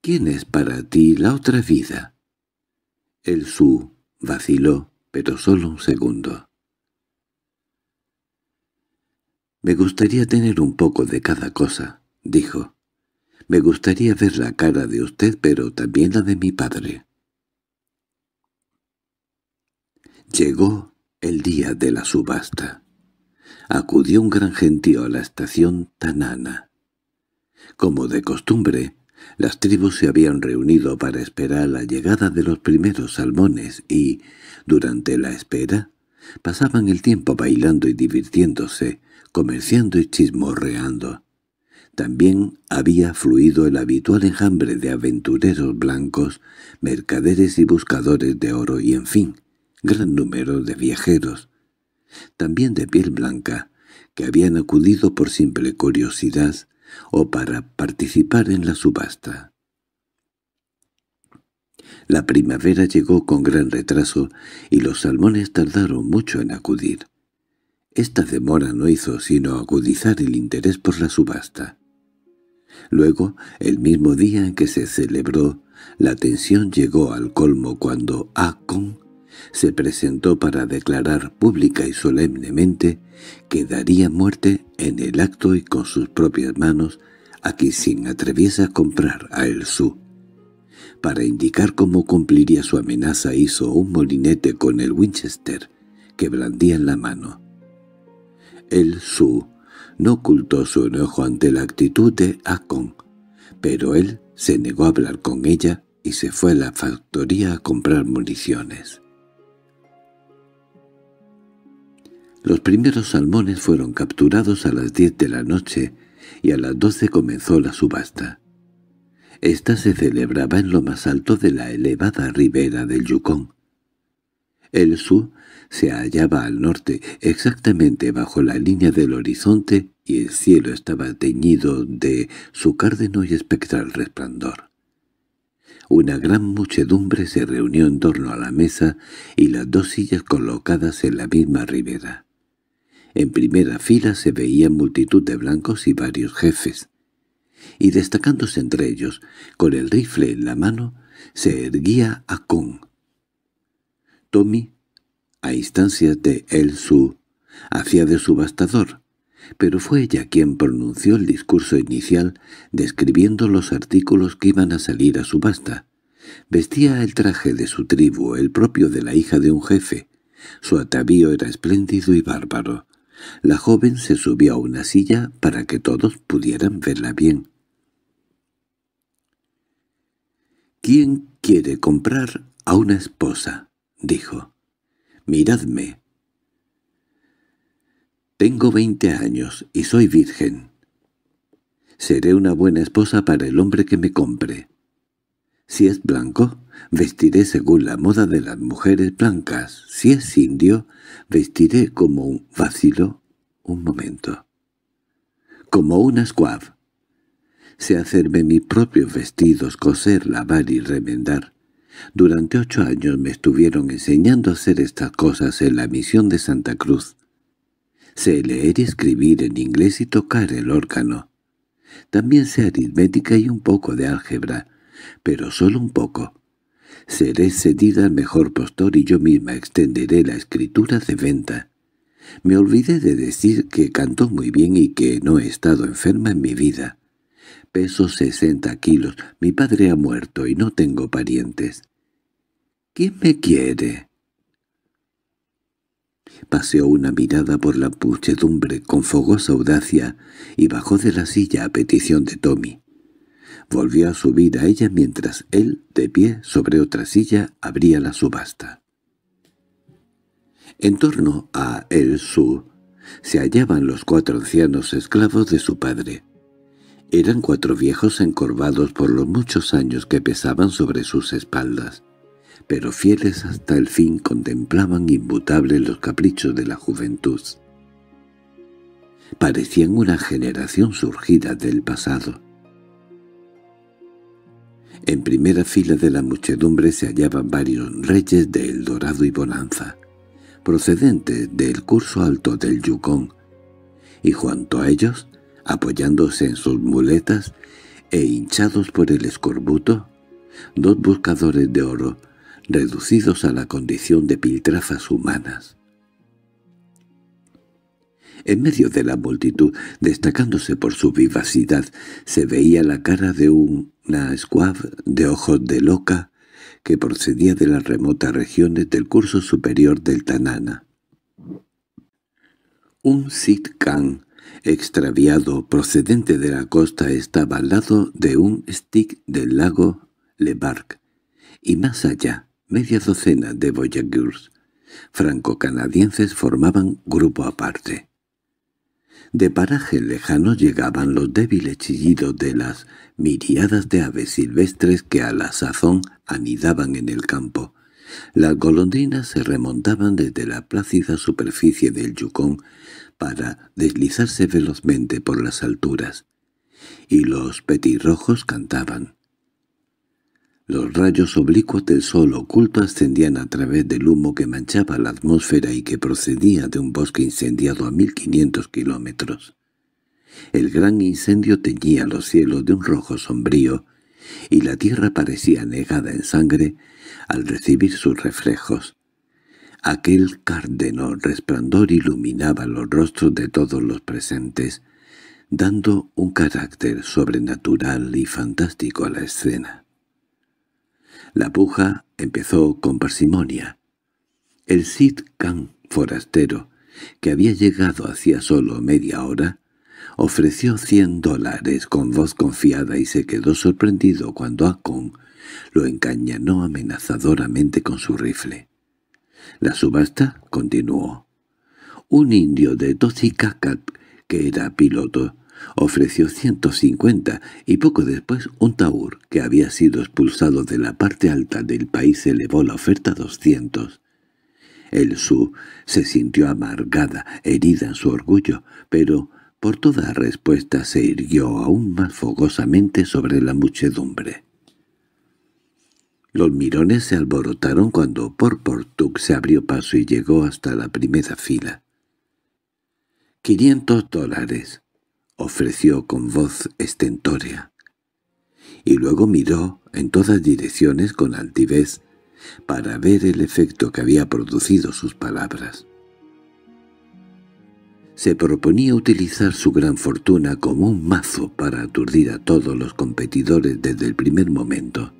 —¿Quién es para ti la otra vida? —El su Vaciló, pero solo un segundo. «Me gustaría tener un poco de cada cosa», dijo. «Me gustaría ver la cara de usted, pero también la de mi padre». Llegó el día de la subasta. Acudió un gran gentío a la estación Tanana. Como de costumbre, las tribus se habían reunido para esperar la llegada de los primeros salmones y, durante la espera, pasaban el tiempo bailando y divirtiéndose, comerciando y chismorreando. También había fluido el habitual enjambre de aventureros blancos, mercaderes y buscadores de oro y, en fin, gran número de viajeros, también de piel blanca, que habían acudido por simple curiosidad, o para participar en la subasta. La primavera llegó con gran retraso y los salmones tardaron mucho en acudir. Esta demora no hizo sino agudizar el interés por la subasta. Luego, el mismo día en que se celebró, la tensión llegó al colmo cuando Acon se presentó para declarar pública y solemnemente que daría muerte en el acto y con sus propias manos a quien sin atreviese a comprar a El Su. Para indicar cómo cumpliría su amenaza hizo un molinete con el Winchester, que blandía en la mano. El Su no ocultó su enojo ante la actitud de Akon, pero él se negó a hablar con ella y se fue a la factoría a comprar municiones. Los primeros salmones fueron capturados a las 10 de la noche y a las 12 comenzó la subasta. Esta se celebraba en lo más alto de la elevada ribera del Yukon. El sur se hallaba al norte, exactamente bajo la línea del horizonte, y el cielo estaba teñido de su cárdeno y espectral resplandor. Una gran muchedumbre se reunió en torno a la mesa y las dos sillas colocadas en la misma ribera. En primera fila se veía multitud de blancos y varios jefes, y destacándose entre ellos, con el rifle en la mano, se erguía a Kong. Tommy, a instancias de El Su, hacía de subastador, pero fue ella quien pronunció el discurso inicial describiendo los artículos que iban a salir a subasta. Vestía el traje de su tribu, el propio de la hija de un jefe. Su atavío era espléndido y bárbaro. La joven se subió a una silla para que todos pudieran verla bien. —¿Quién quiere comprar a una esposa? —dijo. —Miradme. Tengo veinte años y soy virgen. Seré una buena esposa para el hombre que me compre. Si es blanco, vestiré según la moda de las mujeres blancas. Si es indio, Vestiré como un... vacilo un momento. Como una squab. Sé hacerme mis propios vestidos, coser, lavar y remendar. Durante ocho años me estuvieron enseñando a hacer estas cosas en la misión de Santa Cruz. Sé leer y escribir en inglés y tocar el órgano. También sé aritmética y un poco de álgebra, pero solo un poco. Seré cedida al mejor postor y yo misma extenderé la escritura de venta. Me olvidé de decir que cantó muy bien y que no he estado enferma en mi vida. Peso sesenta kilos, mi padre ha muerto y no tengo parientes. ¿Quién me quiere? Paseó una mirada por la muchedumbre con fogosa audacia y bajó de la silla a petición de Tommy volvió a subir a ella mientras él, de pie sobre otra silla, abría la subasta. En torno a El Su se hallaban los cuatro ancianos esclavos de su padre. Eran cuatro viejos encorvados por los muchos años que pesaban sobre sus espaldas, pero fieles hasta el fin contemplaban inmutables los caprichos de la juventud. Parecían una generación surgida del pasado, en primera fila de la muchedumbre se hallaban varios reyes del Dorado y Bonanza, procedentes del curso alto del Yukon, y junto a ellos, apoyándose en sus muletas e hinchados por el escorbuto, dos buscadores de oro, reducidos a la condición de piltrafas humanas. En medio de la multitud, destacándose por su vivacidad, se veía la cara de un una Squab de ojos de loca, que procedía de las remotas regiones del curso superior del Tanana. Un sitkan extraviado procedente de la costa estaba al lado de un stick del lago Barc, y más allá, media docena de voyageurs franco-canadienses formaban grupo aparte. De paraje lejano llegaban los débiles chillidos de las miriadas de aves silvestres que a la sazón anidaban en el campo. Las golondrinas se remontaban desde la plácida superficie del yucón para deslizarse velozmente por las alturas, y los petirrojos cantaban. Los rayos oblicuos del sol oculto ascendían a través del humo que manchaba la atmósfera y que procedía de un bosque incendiado a 1500 kilómetros. El gran incendio teñía los cielos de un rojo sombrío, y la tierra parecía negada en sangre al recibir sus reflejos. Aquel cárdeno resplandor iluminaba los rostros de todos los presentes, dando un carácter sobrenatural y fantástico a la escena. La puja empezó con parsimonia. El Sid Khan forastero, que había llegado hacía solo media hora, ofreció cien dólares con voz confiada y se quedó sorprendido cuando Akon lo encañanó amenazadoramente con su rifle. La subasta continuó. Un indio de Tocicacat, que era piloto, ofreció 150 y poco después un taur que había sido expulsado de la parte alta del país elevó la oferta a 200. El su se sintió amargada, herida en su orgullo, pero por toda respuesta se irguió aún más fogosamente sobre la muchedumbre. Los mirones se alborotaron cuando por Porportuk se abrió paso y llegó hasta la primera fila. 500 dólares! ofreció con voz estentórea. Y luego miró en todas direcciones con altivez para ver el efecto que había producido sus palabras. Se proponía utilizar su gran fortuna como un mazo para aturdir a todos los competidores desde el primer momento.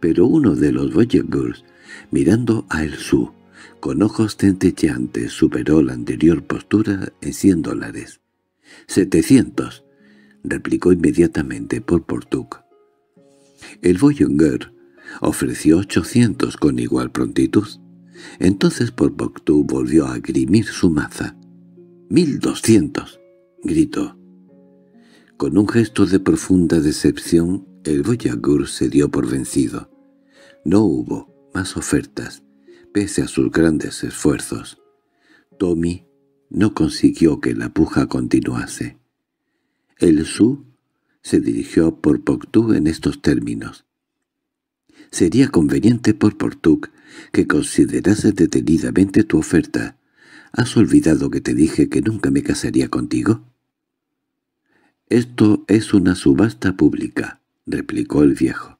Pero uno de los Voyageurs, mirando a El Su, con ojos centelleantes superó la anterior postura en 100 dólares. —¡Setecientos! —replicó inmediatamente por Portuc. El Boyunger ofreció ochocientos con igual prontitud. Entonces por volvió a grimir su maza. —¡Mil doscientos! —gritó. Con un gesto de profunda decepción, el Boyagur se dio por vencido. No hubo más ofertas, pese a sus grandes esfuerzos. Tommy no consiguió que la puja continuase. El Su se dirigió por Poctú en estos términos. Sería conveniente por Portuc que considerase detenidamente tu oferta. ¿Has olvidado que te dije que nunca me casaría contigo? «Esto es una subasta pública», replicó el viejo.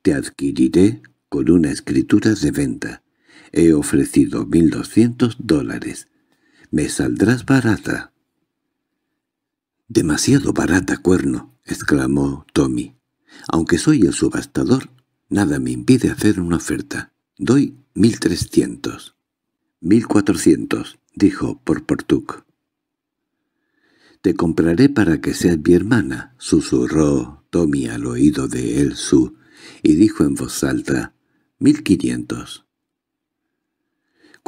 «Te adquiriré con una escritura de venta. He ofrecido mil doscientos dólares me saldrás barata. —Demasiado barata, cuerno —exclamó Tommy. —Aunque soy el subastador, nada me impide hacer una oferta. Doy mil trescientos. —Mil cuatrocientos —dijo por —Te compraré para que seas mi hermana —susurró Tommy al oído de su, y dijo en voz alta—mil quinientos.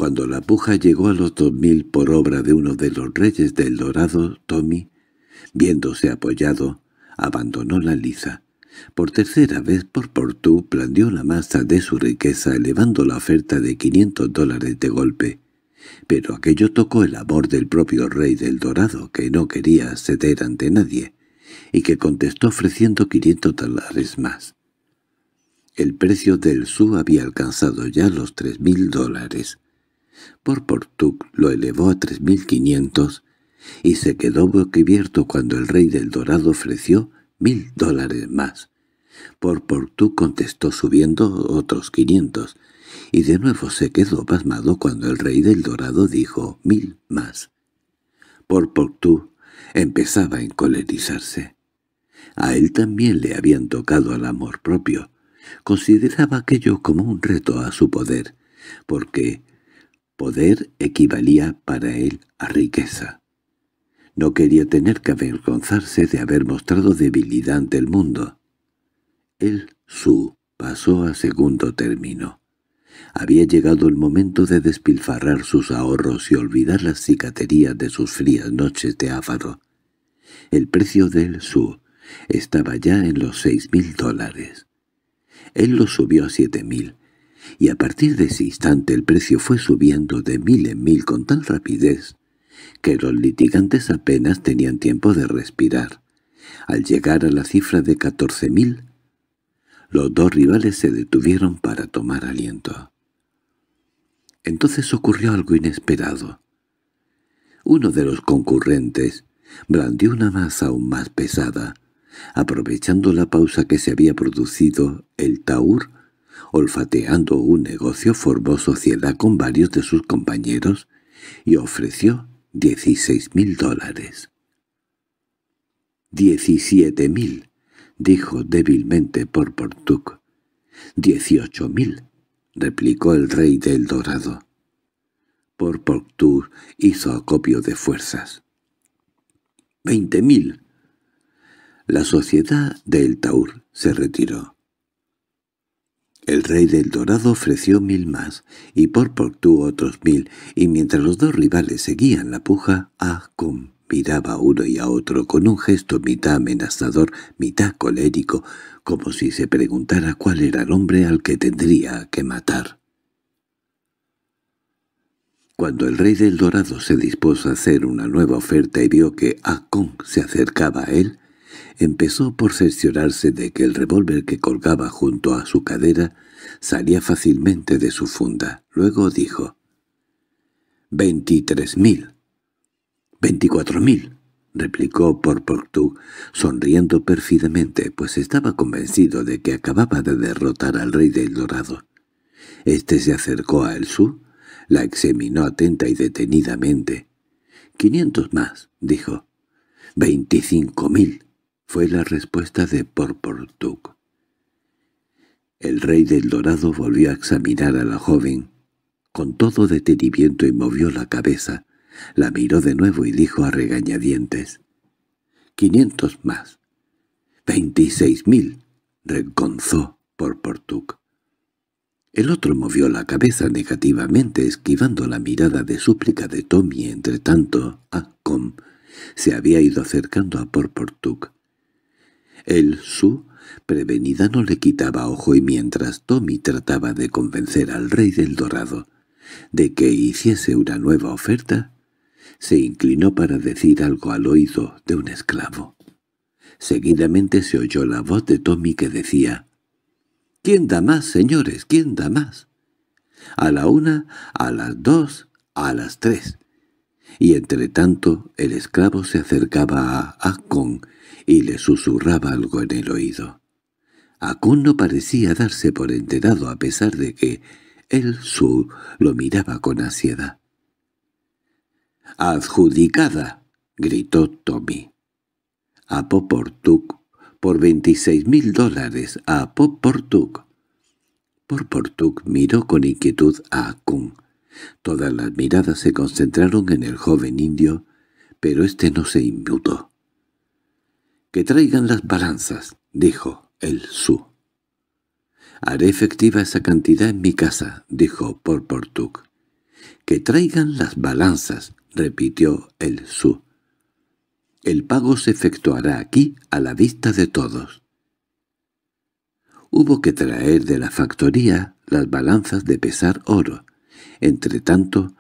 Cuando la puja llegó a los dos mil por obra de uno de los reyes del Dorado, Tommy, viéndose apoyado, abandonó la liza. Por tercera vez por Portú planteó la masa de su riqueza elevando la oferta de 500 dólares de golpe. Pero aquello tocó el amor del propio rey del Dorado, que no quería ceder ante nadie, y que contestó ofreciendo 500 dólares más. El precio del su había alcanzado ya los tres mil dólares por Portuc lo elevó a tres mil quinientos y se quedó boquibierto cuando el rey del Dorado ofreció mil dólares más. Por Portuc contestó subiendo otros quinientos y de nuevo se quedó pasmado cuando el rey del Dorado dijo mil más. Por Portuc empezaba a encolerizarse. A él también le habían tocado al amor propio. Consideraba aquello como un reto a su poder, porque Poder equivalía para él a riqueza. No quería tener que avergonzarse de haber mostrado debilidad ante el mundo. El su pasó a segundo término. Había llegado el momento de despilfarrar sus ahorros y olvidar las cicaterías de sus frías noches de áfaro. El precio del su estaba ya en los seis mil dólares. Él lo subió a siete mil, y a partir de ese instante el precio fue subiendo de mil en mil con tal rapidez que los litigantes apenas tenían tiempo de respirar. Al llegar a la cifra de catorce mil, los dos rivales se detuvieron para tomar aliento. Entonces ocurrió algo inesperado. Uno de los concurrentes blandió una masa aún más pesada. Aprovechando la pausa que se había producido, el taur olfateando un negocio formó sociedad con varios de sus compañeros y ofreció dieciséis mil dólares. —¡Diecisiete mil! —dijo débilmente por Portuc. —¡Dieciocho mil! —replicó el rey del Dorado. Por hizo acopio de fuerzas. —¡Veinte mil! La sociedad del Taur se retiró. El rey del Dorado ofreció mil más, y por tú otros mil, y mientras los dos rivales seguían la puja, Ahcom miraba a uno y a otro con un gesto mitad amenazador, mitad colérico, como si se preguntara cuál era el hombre al que tendría que matar. Cuando el rey del Dorado se dispuso a hacer una nueva oferta y vio que Akon ah, se acercaba a él, Empezó por cerciorarse de que el revólver que colgaba junto a su cadera salía fácilmente de su funda. Luego dijo, «¡Veintitrés mil! ¡Veinticuatro mil!» replicó por sonriendo pérfidamente, pues estaba convencido de que acababa de derrotar al rey del Dorado. Este se acercó a su, la examinó atenta y detenidamente. «Quinientos más», dijo. «Veinticinco mil» fue la respuesta de Porportuk. El rey del Dorado volvió a examinar a la joven con todo detenimiento y movió la cabeza. La miró de nuevo y dijo a regañadientes. —¡Quinientos más. —¡Veintiséis mil! —regonzó por El otro movió la cabeza negativamente, esquivando la mirada de súplica de Tommy. Entre tanto, com se había ido acercando a Porportuk. El su prevenida no le quitaba ojo y mientras Tommy trataba de convencer al rey del dorado de que hiciese una nueva oferta, se inclinó para decir algo al oído de un esclavo. Seguidamente se oyó la voz de Tommy que decía «¿Quién da más, señores? ¿Quién da más?» A la una, a las dos, a las tres. Y entre tanto el esclavo se acercaba a Akon y le susurraba algo en el oído. Akun no parecía darse por enterado a pesar de que el Su lo miraba con ansiedad. —¡Adjudicada! —gritó Tommy. —A Poportuk, por veintiséis mil dólares, a Poportuk. Poportuk miró con inquietud a Akun. Todas las miradas se concentraron en el joven indio, pero éste no se inmutó. —Que traigan las balanzas —dijo el Su. —Haré efectiva esa cantidad en mi casa —dijo Porportuk. —Que traigan las balanzas —repitió el Su. —El pago se efectuará aquí a la vista de todos. Hubo que traer de la factoría las balanzas de pesar oro. Entre tanto,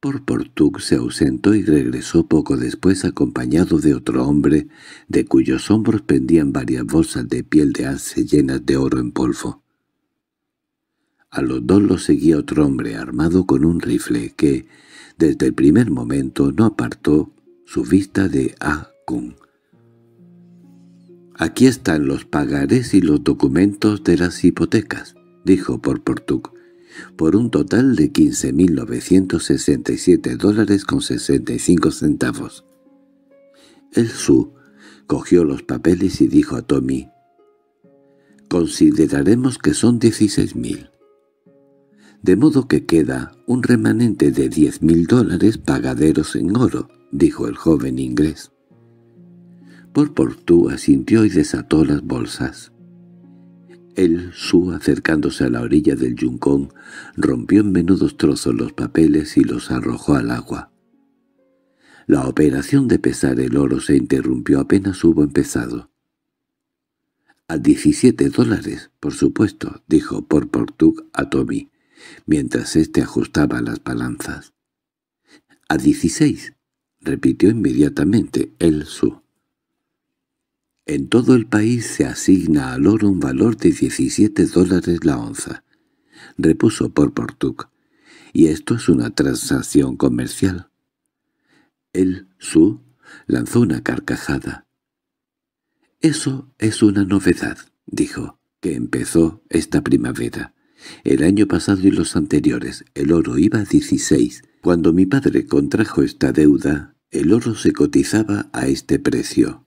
Porportuk se ausentó y regresó poco después acompañado de otro hombre, de cuyos hombros pendían varias bolsas de piel de arce llenas de oro en polvo. A los dos los seguía otro hombre armado con un rifle que, desde el primer momento, no apartó su vista de Ah «Aquí están los pagarés y los documentos de las hipotecas», dijo Porportuk por un total de 15.967 dólares con 65 centavos. El Su cogió los papeles y dijo a Tommy, «Consideraremos que son 16.000». De modo que queda un remanente de 10.000 dólares pagaderos en oro, dijo el joven inglés. Por Portú asintió y desató las bolsas. El Su, acercándose a la orilla del yuncón, rompió en menudos trozos los papeles y los arrojó al agua. La operación de pesar el oro se interrumpió apenas hubo empezado. —A diecisiete dólares, por supuesto —dijo por Portug a Tommy, mientras éste ajustaba las balanzas. —A dieciséis —repitió inmediatamente el Su. En todo el país se asigna al oro un valor de 17 dólares la onza, repuso por y esto es una transacción comercial. El Su lanzó una carcajada. «Eso es una novedad», dijo, «que empezó esta primavera. El año pasado y los anteriores el oro iba a 16. Cuando mi padre contrajo esta deuda, el oro se cotizaba a este precio.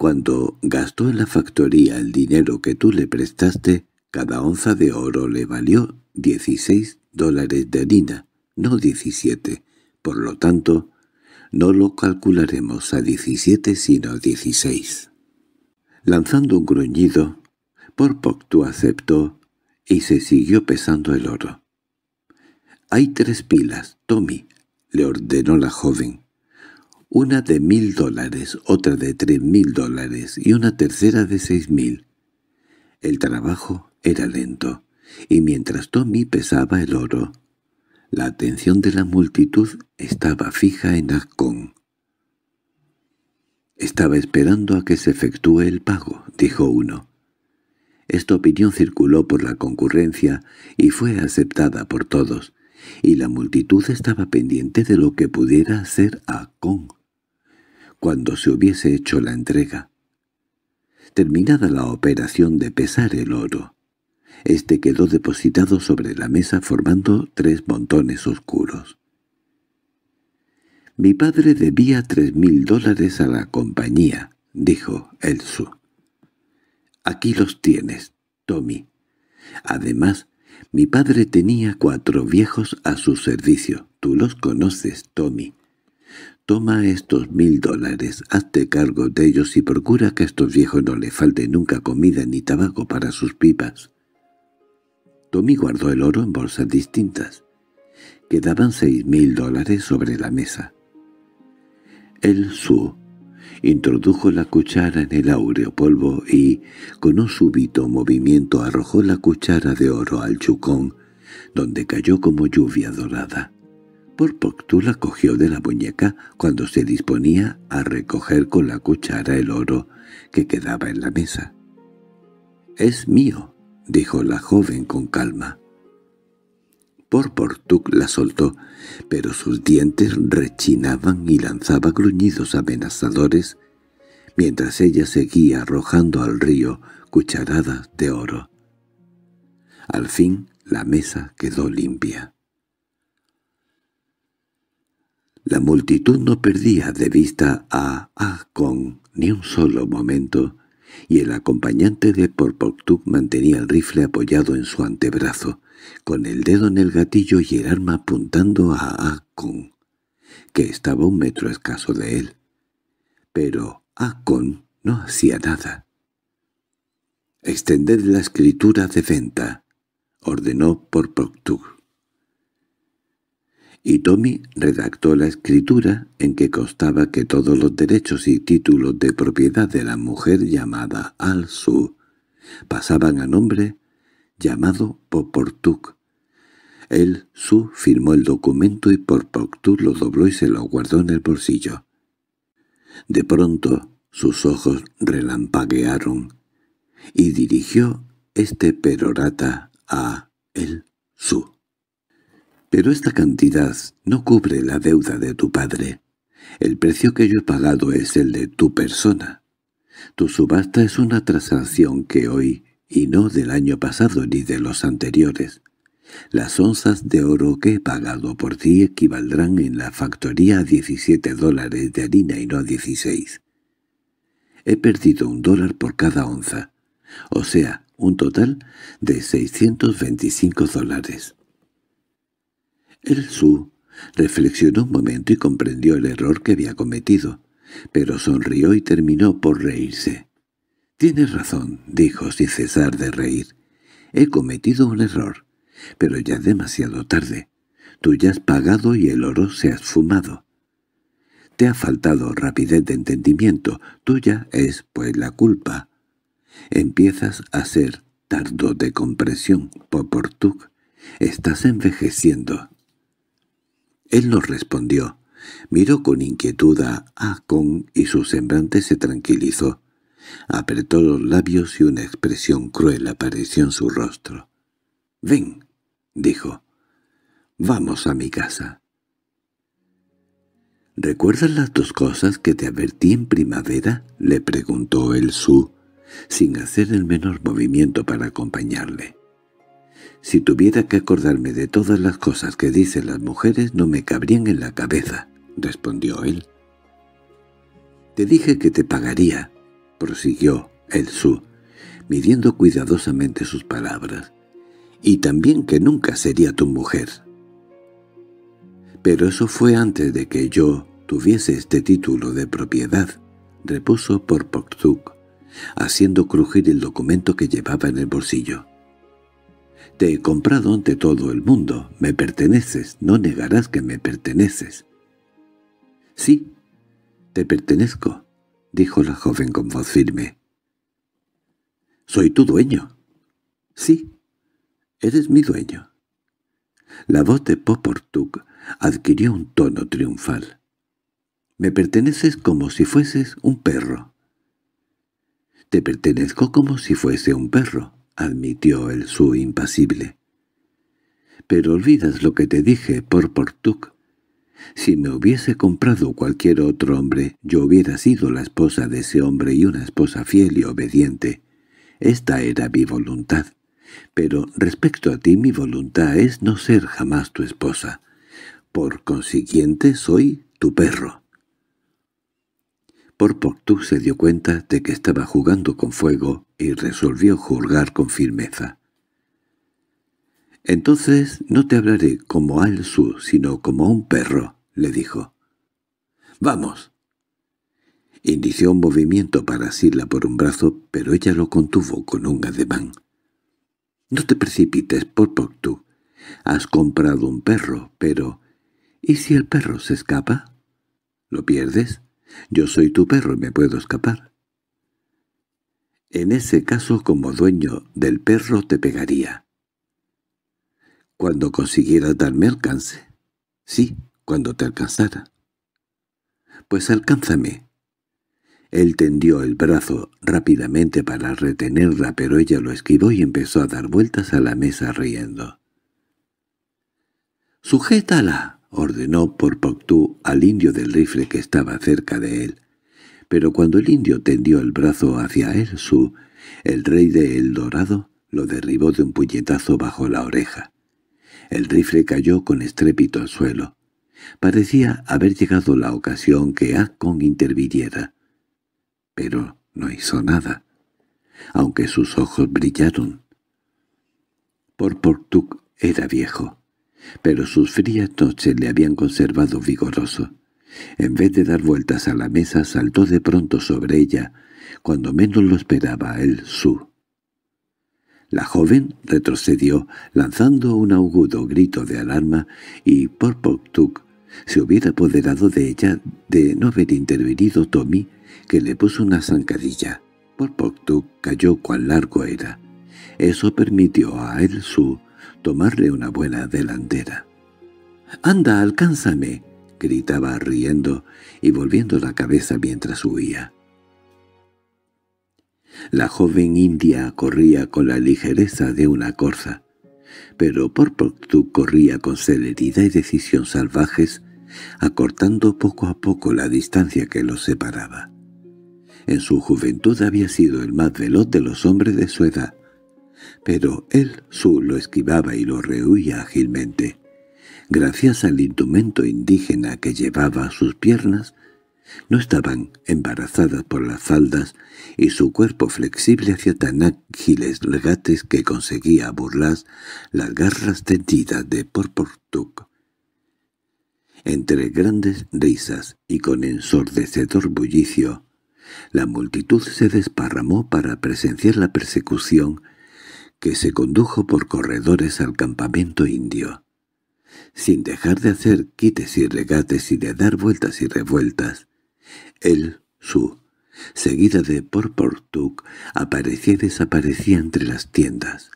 Cuando gastó en la factoría el dinero que tú le prestaste, cada onza de oro le valió 16 dólares de harina, no 17. Por lo tanto, no lo calcularemos a 17 sino a 16. Lanzando un gruñido, Porpoctu aceptó y se siguió pesando el oro. «Hay tres pilas, Tommy», le ordenó la joven una de mil dólares, otra de tres mil dólares y una tercera de seis mil. El trabajo era lento, y mientras Tommy pesaba el oro, la atención de la multitud estaba fija en Acon. «Estaba esperando a que se efectúe el pago», dijo uno. Esta opinión circuló por la concurrencia y fue aceptada por todos, y la multitud estaba pendiente de lo que pudiera hacer Acon cuando se hubiese hecho la entrega. Terminada la operación de pesar el oro, este quedó depositado sobre la mesa formando tres montones oscuros. «Mi padre debía tres mil dólares a la compañía», dijo Elsu. «Aquí los tienes, Tommy. Además, mi padre tenía cuatro viejos a su servicio. Tú los conoces, Tommy. Toma estos mil dólares, hazte cargo de ellos y procura que a estos viejos no le falte nunca comida ni tabaco para sus pipas. Tommy guardó el oro en bolsas distintas. Quedaban seis mil dólares sobre la mesa. El Su introdujo la cuchara en el áureo polvo y, con un súbito movimiento, arrojó la cuchara de oro al chucón, donde cayó como lluvia dorada portu la cogió de la muñeca cuando se disponía a recoger con la cuchara el oro que quedaba en la mesa. —Es mío —dijo la joven con calma. Por portuk la soltó, pero sus dientes rechinaban y lanzaba gruñidos amenazadores, mientras ella seguía arrojando al río cucharadas de oro. Al fin la mesa quedó limpia. La multitud no perdía de vista a Akon ah ni un solo momento, y el acompañante de Porpoctuc mantenía el rifle apoyado en su antebrazo, con el dedo en el gatillo y el arma apuntando a Akon, ah que estaba un metro escaso de él. Pero Akon ah no hacía nada. «Extended la escritura de venta», ordenó Porpoctuc— y Tommy redactó la escritura en que constaba que todos los derechos y títulos de propiedad de la mujer llamada Al-Su pasaban a nombre llamado Poportuk. El Su firmó el documento y Poportuk lo dobló y se lo guardó en el bolsillo. De pronto sus ojos relampaguearon y dirigió este perorata a el Su. Pero esta cantidad no cubre la deuda de tu padre. El precio que yo he pagado es el de tu persona. Tu subasta es una transacción que hoy, y no del año pasado ni de los anteriores, las onzas de oro que he pagado por ti equivaldrán en la factoría a 17 dólares de harina y no a 16. He perdido un dólar por cada onza, o sea, un total de 625 dólares. El Su reflexionó un momento y comprendió el error que había cometido, pero sonrió y terminó por reírse. «Tienes razón», dijo sin cesar de reír. «He cometido un error, pero ya es demasiado tarde. Tú ya has pagado y el oro se ha esfumado. Te ha faltado rapidez de entendimiento, tuya es, pues, la culpa. Empiezas a ser tardo de compresión, Poportuk. Estás envejeciendo». Él no respondió. Miró con inquietud a Akon ah y su semblante se tranquilizó. Apretó los labios y una expresión cruel apareció en su rostro. «Ven», dijo, «vamos a mi casa». —¿Recuerdas las dos cosas que te advertí en primavera? —le preguntó el Su, sin hacer el menor movimiento para acompañarle. Si tuviera que acordarme de todas las cosas que dicen las mujeres no me cabrían en la cabeza —respondió él. —Te dije que te pagaría —prosiguió el su, midiendo cuidadosamente sus palabras—, y también que nunca sería tu mujer. —Pero eso fue antes de que yo tuviese este título de propiedad —repuso por haciendo crujir el documento que llevaba en el bolsillo. Te he comprado ante todo el mundo. Me perteneces. No negarás que me perteneces. —Sí, te pertenezco —dijo la joven con voz firme. —Soy tu dueño. —Sí, eres mi dueño. La voz de Poportuk adquirió un tono triunfal. —Me perteneces como si fueses un perro. —Te pertenezco como si fuese un perro —admitió el su impasible. —Pero olvidas lo que te dije por Portuc. Si me hubiese comprado cualquier otro hombre, yo hubiera sido la esposa de ese hombre y una esposa fiel y obediente. Esta era mi voluntad. Pero respecto a ti mi voluntad es no ser jamás tu esposa. Por consiguiente soy tu perro. Por se dio cuenta de que estaba jugando con fuego y resolvió juzgar con firmeza. «Entonces no te hablaré como al su, sino como un perro», le dijo. «¡Vamos!» Inició un movimiento para asirla por un brazo, pero ella lo contuvo con un ademán. «No te precipites, por Poc-Tú. Has comprado un perro, pero... ¿Y si el perro se escapa? ¿Lo pierdes?» Yo soy tu perro, y me puedo escapar. En ese caso, como dueño del perro, te pegaría. Cuando consiguieras darme alcance. Sí, cuando te alcanzara. Pues alcánzame. Él tendió el brazo rápidamente para retenerla, pero ella lo esquivó y empezó a dar vueltas a la mesa riendo. —¡Sujétala! ordenó por Poctú al indio del rifle que estaba cerca de él. Pero cuando el indio tendió el brazo hacia él, su, el rey de El Dorado, lo derribó de un puñetazo bajo la oreja. El rifle cayó con estrépito al suelo. Parecía haber llegado la ocasión que Akon interviniera. Pero no hizo nada, aunque sus ojos brillaron. Por era viejo pero sus frías noches le habían conservado vigoroso. En vez de dar vueltas a la mesa, saltó de pronto sobre ella, cuando menos lo esperaba el su. La joven retrocedió, lanzando un agudo grito de alarma, y Poktuk se hubiera apoderado de ella de no haber intervenido Tommy, que le puso una zancadilla. Por Poktuk cayó cuán largo era. Eso permitió a él Su tomarle una buena delantera. —¡Anda, alcánzame! —gritaba riendo y volviendo la cabeza mientras huía. La joven india corría con la ligereza de una corza, pero Porpoctu corría con celeridad y decisión salvajes, acortando poco a poco la distancia que los separaba. En su juventud había sido el más veloz de los hombres de su edad, pero él su lo esquivaba y lo rehuía ágilmente. Gracias al indumento indígena que llevaba sus piernas, no estaban embarazadas por las faldas y su cuerpo flexible hacía tan ágiles legates que conseguía burlar las garras tendidas de Porportuk. Entre grandes risas y con ensordecedor bullicio, la multitud se desparramó para presenciar la persecución que se condujo por corredores al campamento indio. Sin dejar de hacer quites y regates y de dar vueltas y revueltas, él, su, seguida de Porportuk, aparecía y desaparecía entre las tiendas.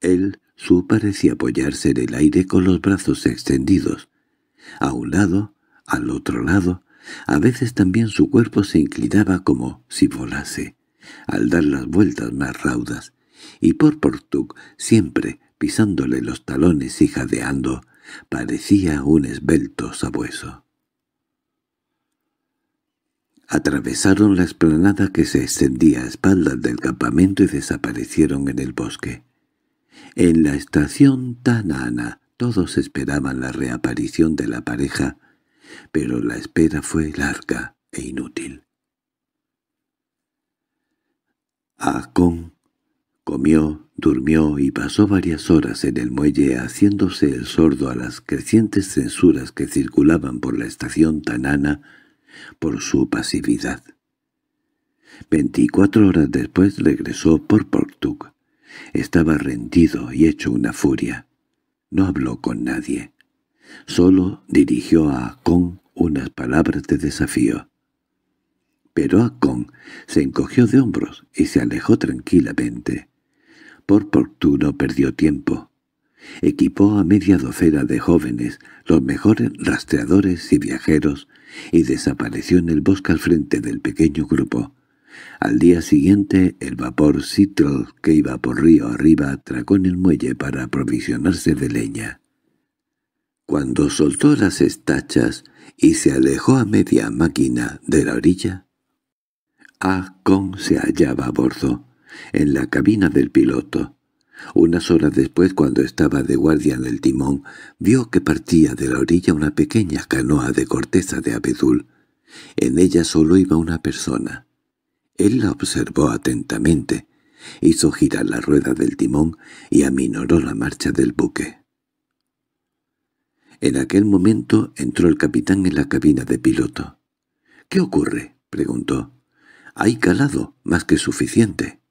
Él, su, parecía apoyarse en el aire con los brazos extendidos. A un lado, al otro lado, a veces también su cuerpo se inclinaba como si volase, al dar las vueltas más raudas, y por Portug, siempre pisándole los talones y jadeando, parecía un esbelto sabueso. Atravesaron la explanada que se extendía a espaldas del campamento y desaparecieron en el bosque. En la estación Tanana todos esperaban la reaparición de la pareja, pero la espera fue larga e inútil. Comió, durmió y pasó varias horas en el muelle haciéndose el sordo a las crecientes censuras que circulaban por la estación tanana por su pasividad. Veinticuatro horas después regresó por Portug. Estaba rendido y hecho una furia. No habló con nadie. Solo dirigió a Akon unas palabras de desafío. Pero Akon se encogió de hombros y se alejó tranquilamente. Por Portuno perdió tiempo. Equipó a media docena de jóvenes, los mejores rastreadores y viajeros, y desapareció en el bosque al frente del pequeño grupo. Al día siguiente, el vapor citro que iba por río arriba, atracó en el muelle para aprovisionarse de leña. Cuando soltó las estachas y se alejó a media máquina de la orilla, Ag-Kong ah se hallaba a bordo, en la cabina del piloto. Unas horas después, cuando estaba de guardia en el timón, vio que partía de la orilla una pequeña canoa de corteza de abedul. En ella solo iba una persona. Él la observó atentamente, hizo girar la rueda del timón y aminoró la marcha del buque. En aquel momento entró el capitán en la cabina de piloto. —¿Qué ocurre? —preguntó. —Hay calado, más que suficiente.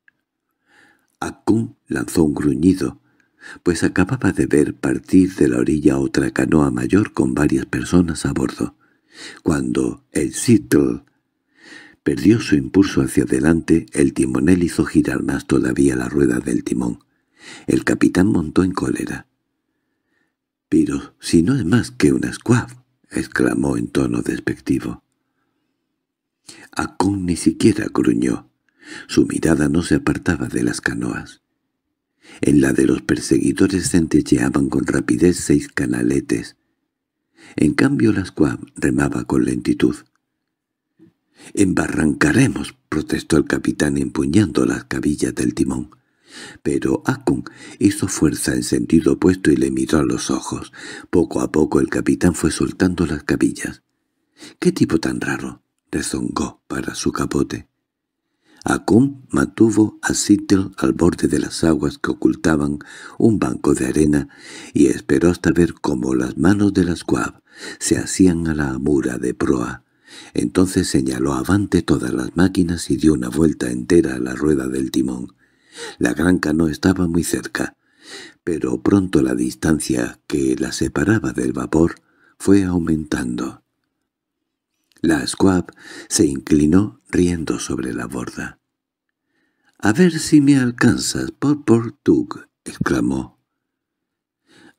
Akun lanzó un gruñido, pues acababa de ver partir de la orilla otra canoa mayor con varias personas a bordo. Cuando el Seattle perdió su impulso hacia adelante, el timonel hizo girar más todavía la rueda del timón. El capitán montó en cólera. —Pero si no es más que una squab —exclamó en tono despectivo. Akun ni siquiera gruñó. Su mirada no se apartaba de las canoas. En la de los perseguidores centelleaban con rapidez seis canaletes. En cambio la remaba con lentitud. —¡Embarrancaremos! —protestó el capitán empuñando las cabillas del timón. Pero Akun hizo fuerza en sentido opuesto y le miró a los ojos. Poco a poco el capitán fue soltando las cabillas. —¡Qué tipo tan raro! —rezongó para su capote. Acum mantuvo a Sittel al borde de las aguas que ocultaban un banco de arena y esperó hasta ver cómo las manos de la squab se hacían a la amura de proa. Entonces señaló avante todas las máquinas y dio una vuelta entera a la rueda del timón. La granca no estaba muy cerca, pero pronto la distancia que la separaba del vapor fue aumentando. La Squab se inclinó riendo sobre la borda. —A ver si me alcanzas, por Portug —exclamó.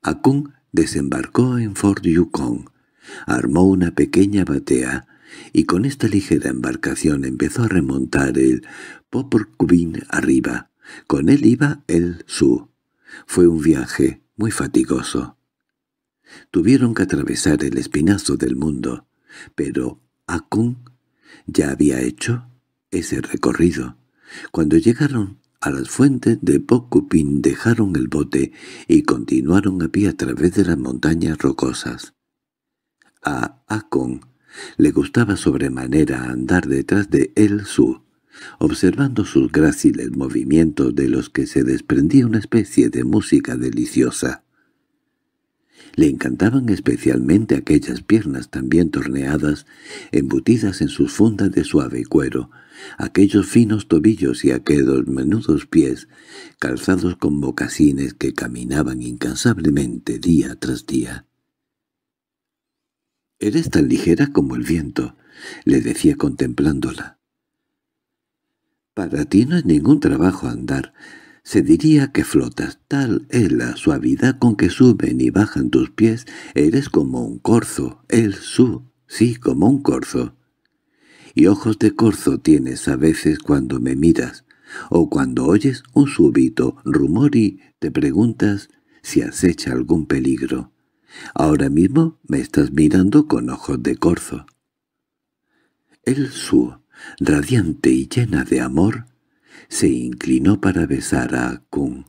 Akun desembarcó en Fort Yukon, armó una pequeña batea y con esta ligera embarcación empezó a remontar el Poporcubín arriba. Con él iba el Su. Fue un viaje muy fatigoso. Tuvieron que atravesar el espinazo del mundo, pero Akun ya había hecho ese recorrido. Cuando llegaron a las fuentes de Pocupín dejaron el bote y continuaron a pie a través de las montañas rocosas. A Akon le gustaba sobremanera andar detrás de El Su, observando sus gráciles movimientos de los que se desprendía una especie de música deliciosa. Le encantaban especialmente aquellas piernas tan bien torneadas, embutidas en sus fundas de suave cuero, aquellos finos tobillos y aquellos menudos pies, calzados con mocasines que caminaban incansablemente día tras día. «Eres tan ligera como el viento», le decía contemplándola. «Para ti no es ningún trabajo andar, se diría que flotas, tal es la suavidad con que suben y bajan tus pies, eres como un corzo, el su, sí, como un corzo. Y ojos de corzo tienes a veces cuando me miras, o cuando oyes un súbito rumor y te preguntas si acecha algún peligro. Ahora mismo me estás mirando con ojos de corzo. El su, radiante y llena de amor, se inclinó para besar a Kun.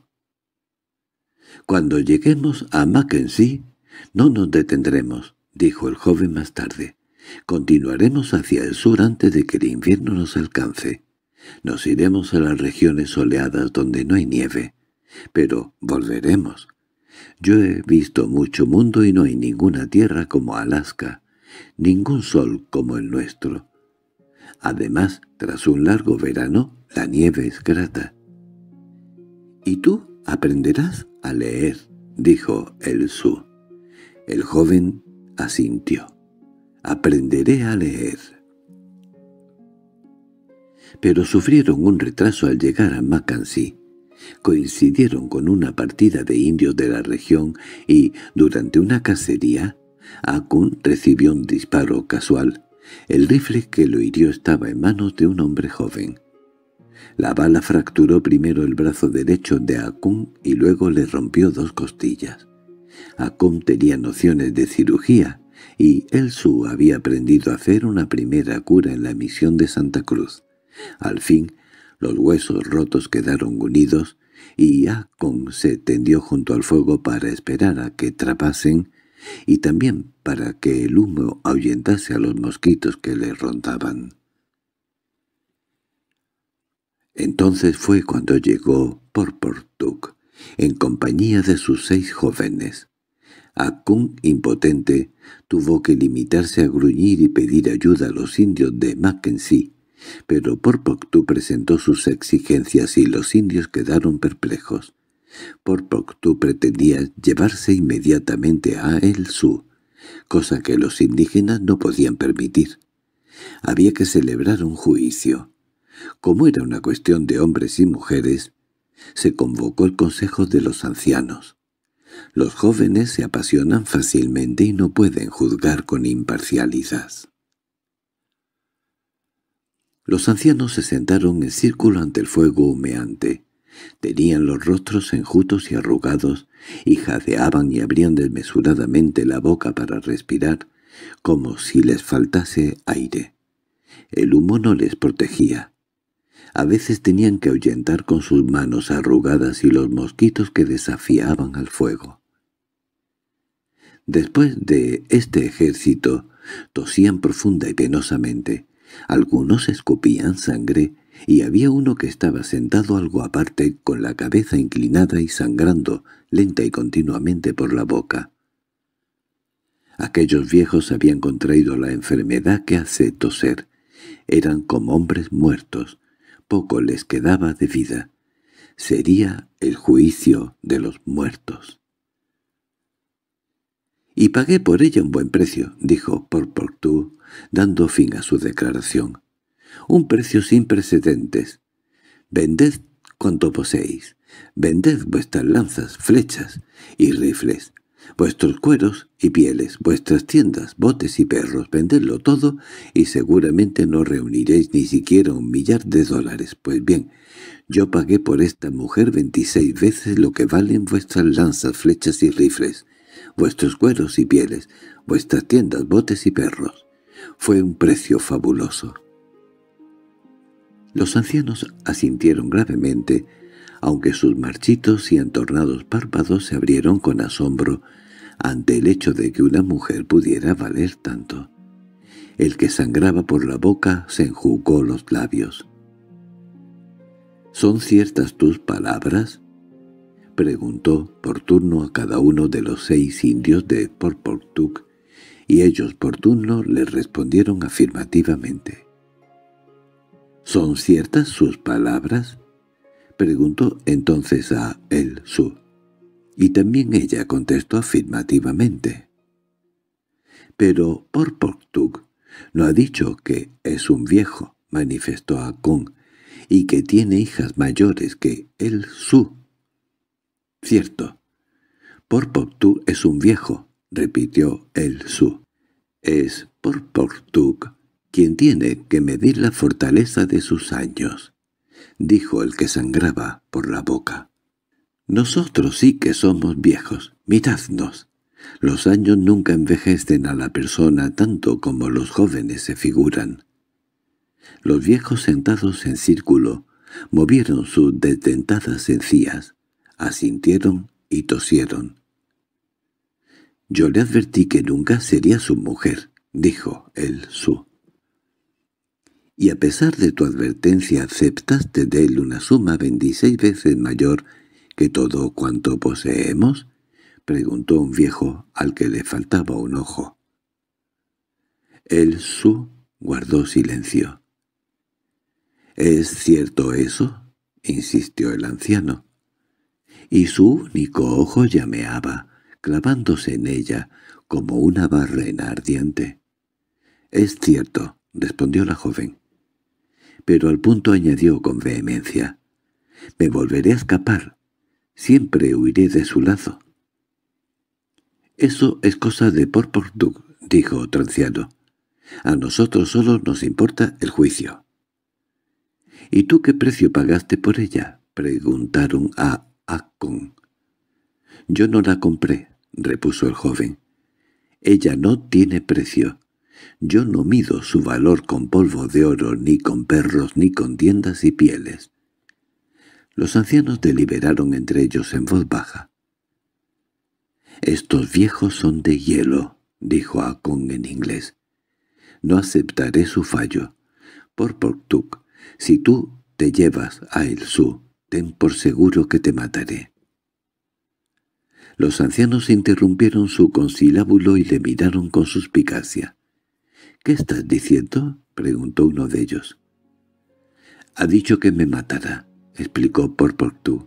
«Cuando lleguemos a Mackenzie, no nos detendremos», dijo el joven más tarde. «Continuaremos hacia el sur antes de que el invierno nos alcance. Nos iremos a las regiones soleadas donde no hay nieve. Pero volveremos. Yo he visto mucho mundo y no hay ninguna tierra como Alaska, ningún sol como el nuestro. Además, tras un largo verano, la nieve es grata. «Y tú aprenderás a leer», dijo el Su. El joven asintió. «Aprenderé a leer». Pero sufrieron un retraso al llegar a Mackenzie coincidieron con una partida de indios de la región y, durante una cacería, Akun recibió un disparo casual el rifle que lo hirió estaba en manos de un hombre joven. La bala fracturó primero el brazo derecho de Akum y luego le rompió dos costillas. Akum tenía nociones de cirugía y su había aprendido a hacer una primera cura en la misión de Santa Cruz. Al fin, los huesos rotos quedaron unidos y Akum se tendió junto al fuego para esperar a que trapasen y también para que el humo ahuyentase a los mosquitos que le rondaban. Entonces fue cuando llegó Porportuk, en compañía de sus seis jóvenes. Akun, impotente, tuvo que limitarse a gruñir y pedir ayuda a los indios de Mackenzie, pero Porportuk presentó sus exigencias y los indios quedaron perplejos. Por Poc-Tú pretendía llevarse inmediatamente a El Su, cosa que los indígenas no podían permitir. Había que celebrar un juicio. Como era una cuestión de hombres y mujeres, se convocó el consejo de los ancianos. Los jóvenes se apasionan fácilmente y no pueden juzgar con imparcialidad. Los ancianos se sentaron en círculo ante el fuego humeante. Tenían los rostros enjutos y arrugados, y jadeaban y abrían desmesuradamente la boca para respirar, como si les faltase aire. El humo no les protegía. A veces tenían que ahuyentar con sus manos arrugadas y los mosquitos que desafiaban al fuego. Después de este ejército, tosían profunda y penosamente. Algunos escupían sangre, y había uno que estaba sentado algo aparte con la cabeza inclinada y sangrando lenta y continuamente por la boca. Aquellos viejos habían contraído la enfermedad que hace toser. Eran como hombres muertos. Poco les quedaba de vida. Sería el juicio de los muertos. —Y pagué por ella un buen precio —dijo Por-Por-Tú, dando fin a su declaración un precio sin precedentes. Vended cuanto poseéis, vended vuestras lanzas, flechas y rifles, vuestros cueros y pieles, vuestras tiendas, botes y perros, vendedlo todo y seguramente no reuniréis ni siquiera un millar de dólares. Pues bien, yo pagué por esta mujer veintiséis veces lo que valen vuestras lanzas, flechas y rifles, vuestros cueros y pieles, vuestras tiendas, botes y perros. Fue un precio fabuloso. Los ancianos asintieron gravemente, aunque sus marchitos y entornados párpados se abrieron con asombro ante el hecho de que una mujer pudiera valer tanto. El que sangraba por la boca se enjugó los labios. —¿Son ciertas tus palabras? —preguntó por turno a cada uno de los seis indios de Porportuk, y ellos por turno le respondieron afirmativamente. —¿Son ciertas sus palabras? —preguntó entonces a el su. Y también ella contestó afirmativamente. —Pero por no ha dicho que es un viejo —manifestó a y que tiene hijas mayores que el su. —Cierto. —Por es un viejo —repitió el su. —Es por quien tiene que medir la fortaleza de sus años, dijo el que sangraba por la boca. Nosotros sí que somos viejos, miradnos. Los años nunca envejecen a la persona tanto como los jóvenes se figuran. Los viejos sentados en círculo movieron sus detentadas encías, asintieron y tosieron. Yo le advertí que nunca sería su mujer, dijo el su y a pesar de tu advertencia aceptaste de él una suma veintiséis veces mayor que todo cuanto poseemos? —preguntó un viejo al que le faltaba un ojo. El su guardó silencio. —¿Es cierto eso? —insistió el anciano. Y su único ojo llameaba, clavándose en ella como una barrena ardiente. —Es cierto —respondió la joven pero al punto añadió con vehemencia. «Me volveré a escapar. Siempre huiré de su lado». «Eso es cosa de por Porporduc», dijo otro «A nosotros solo nos importa el juicio». «¿Y tú qué precio pagaste por ella?» preguntaron a Accon. «Yo no la compré», repuso el joven. «Ella no tiene precio. Yo no mido su valor con polvo de oro, ni con perros, ni con tiendas y pieles. Los ancianos deliberaron entre ellos en voz baja. «Estos viejos son de hielo», dijo Akon en inglés. «No aceptaré su fallo. Por Portuk, si tú te llevas a El ten por seguro que te mataré». Los ancianos interrumpieron su consilábulo y le miraron con suspicacia. —¿Qué estás diciendo? —preguntó uno de ellos. —Ha dicho que me matará —explicó Porportú.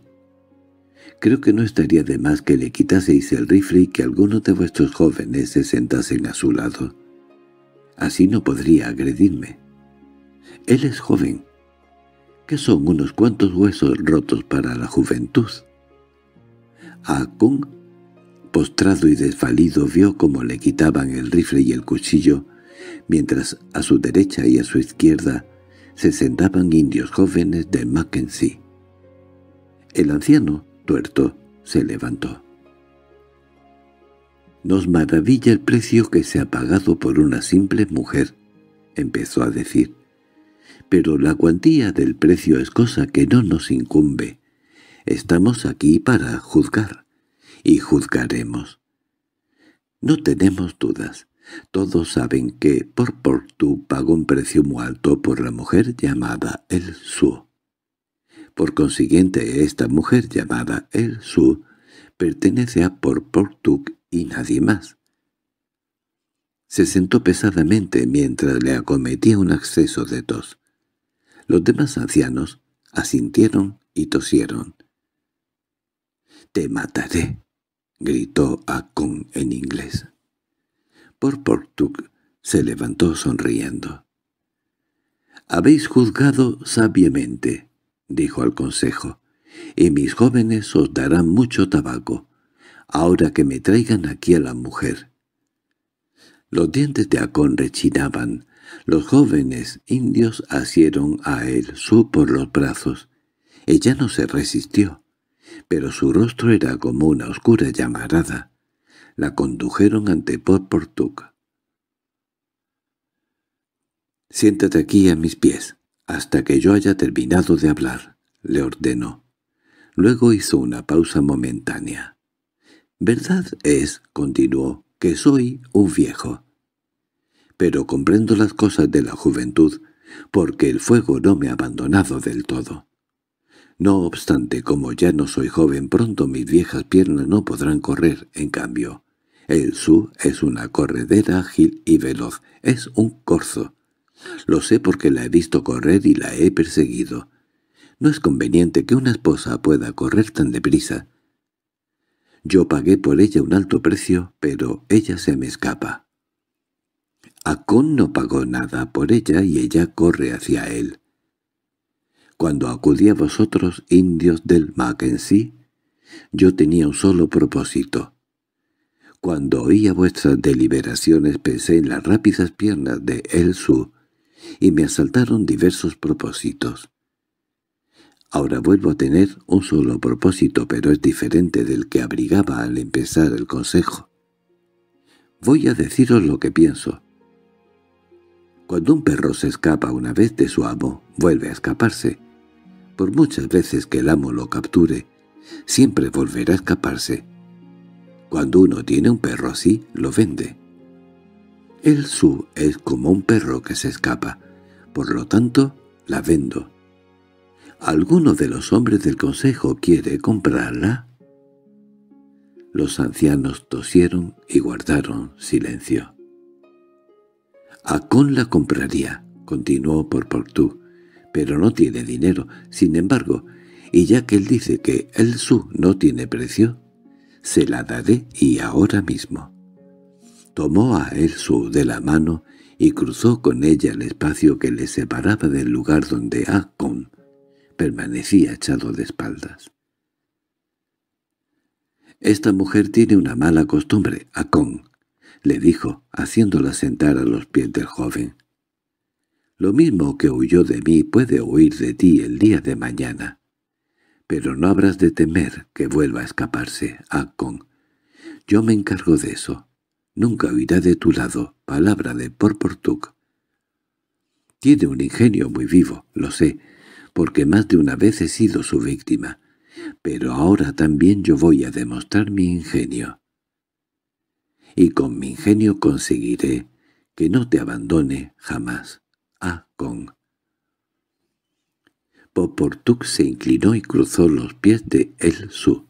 —Creo que no estaría de más que le quitaseis el rifle y que alguno de vuestros jóvenes se sentasen a su lado. Así no podría agredirme. —Él es joven. —¿Qué son unos cuantos huesos rotos para la juventud. A postrado y desvalido, vio cómo le quitaban el rifle y el cuchillo, mientras a su derecha y a su izquierda se sentaban indios jóvenes de Mackenzie. El anciano, tuerto, se levantó. «Nos maravilla el precio que se ha pagado por una simple mujer», empezó a decir. «Pero la cuantía del precio es cosa que no nos incumbe. Estamos aquí para juzgar, y juzgaremos. No tenemos dudas. Todos saben que por Portu pagó un precio muy alto por la mujer llamada El Su. Por consiguiente, esta mujer llamada El Su pertenece a por y nadie más. Se sentó pesadamente mientras le acometía un acceso de tos. Los demás ancianos asintieron y tosieron. «Te mataré», gritó Akon en inglés por Portug se levantó sonriendo. «Habéis juzgado sabiamente», dijo al consejo, «y mis jóvenes os darán mucho tabaco, ahora que me traigan aquí a la mujer». Los dientes de Acón rechinaban. Los jóvenes indios asieron a él su por los brazos. Ella no se resistió, pero su rostro era como una oscura llamarada la condujeron ante port «Siéntate aquí a mis pies, hasta que yo haya terminado de hablar», le ordenó. Luego hizo una pausa momentánea. «Verdad es», continuó, «que soy un viejo. Pero comprendo las cosas de la juventud, porque el fuego no me ha abandonado del todo. No obstante, como ya no soy joven, pronto mis viejas piernas no podrán correr, en cambio. El su es una corredera ágil y veloz, es un corzo. Lo sé porque la he visto correr y la he perseguido. No es conveniente que una esposa pueda correr tan deprisa. Yo pagué por ella un alto precio, pero ella se me escapa. Acon no pagó nada por ella y ella corre hacia él. Cuando acudí a vosotros, indios del Mackenzie, yo tenía un solo propósito, cuando oía vuestras deliberaciones pensé en las rápidas piernas de El Su, y me asaltaron diversos propósitos. Ahora vuelvo a tener un solo propósito, pero es diferente del que abrigaba al empezar el consejo. Voy a deciros lo que pienso. Cuando un perro se escapa una vez de su amo, vuelve a escaparse. Por muchas veces que el amo lo capture, siempre volverá a escaparse. Cuando uno tiene un perro así, lo vende. El su es como un perro que se escapa, por lo tanto, la vendo. ¿Alguno de los hombres del consejo quiere comprarla? Los ancianos tosieron y guardaron silencio. con la compraría, continuó por pero no tiene dinero, sin embargo, y ya que él dice que el su no tiene precio, se la daré y ahora mismo. Tomó a su de la mano y cruzó con ella el espacio que le separaba del lugar donde Akon ah permanecía echado de espaldas. «Esta mujer tiene una mala costumbre, Akon», ah le dijo, haciéndola sentar a los pies del joven. «Lo mismo que huyó de mí puede huir de ti el día de mañana. Pero no habrás de temer que vuelva a escaparse, Akon. Yo me encargo de eso. Nunca huirá de tu lado palabra de Porportuk. Tiene un ingenio muy vivo, lo sé, porque más de una vez he sido su víctima. Pero ahora también yo voy a demostrar mi ingenio. Y con mi ingenio conseguiré que no te abandone jamás, Acon. Poportuk se inclinó y cruzó los pies de El Su,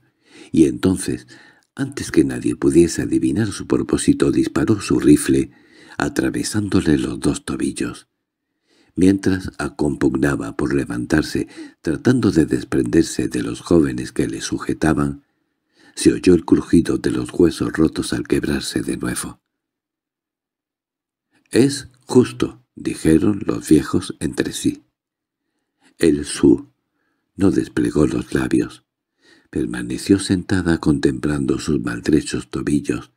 y entonces, antes que nadie pudiese adivinar su propósito, disparó su rifle, atravesándole los dos tobillos. Mientras acompugnaba por levantarse, tratando de desprenderse de los jóvenes que le sujetaban, se oyó el crujido de los huesos rotos al quebrarse de nuevo. «Es justo», dijeron los viejos entre sí. El su. No desplegó los labios. Permaneció sentada contemplando sus maltrechos tobillos,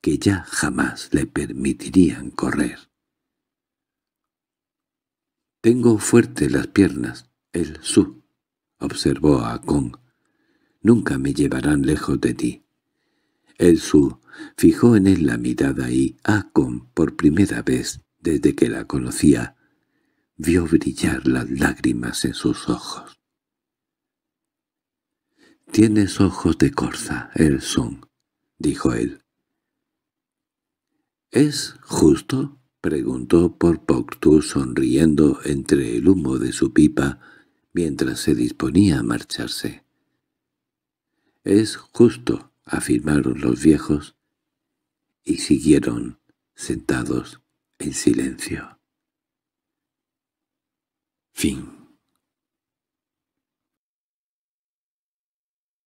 que ya jamás le permitirían correr. —Tengo fuerte las piernas, el su —observó a Kong. —Nunca me llevarán lejos de ti. El su fijó en él la mirada y Akon, por primera vez desde que la conocía, vio brillar las lágrimas en sus ojos. «Tienes ojos de corza, Elson», dijo él. —¿Es justo? —preguntó por sonriendo entre el humo de su pipa mientras se disponía a marcharse. —Es justo —afirmaron los viejos, y siguieron, sentados, en silencio. Fim.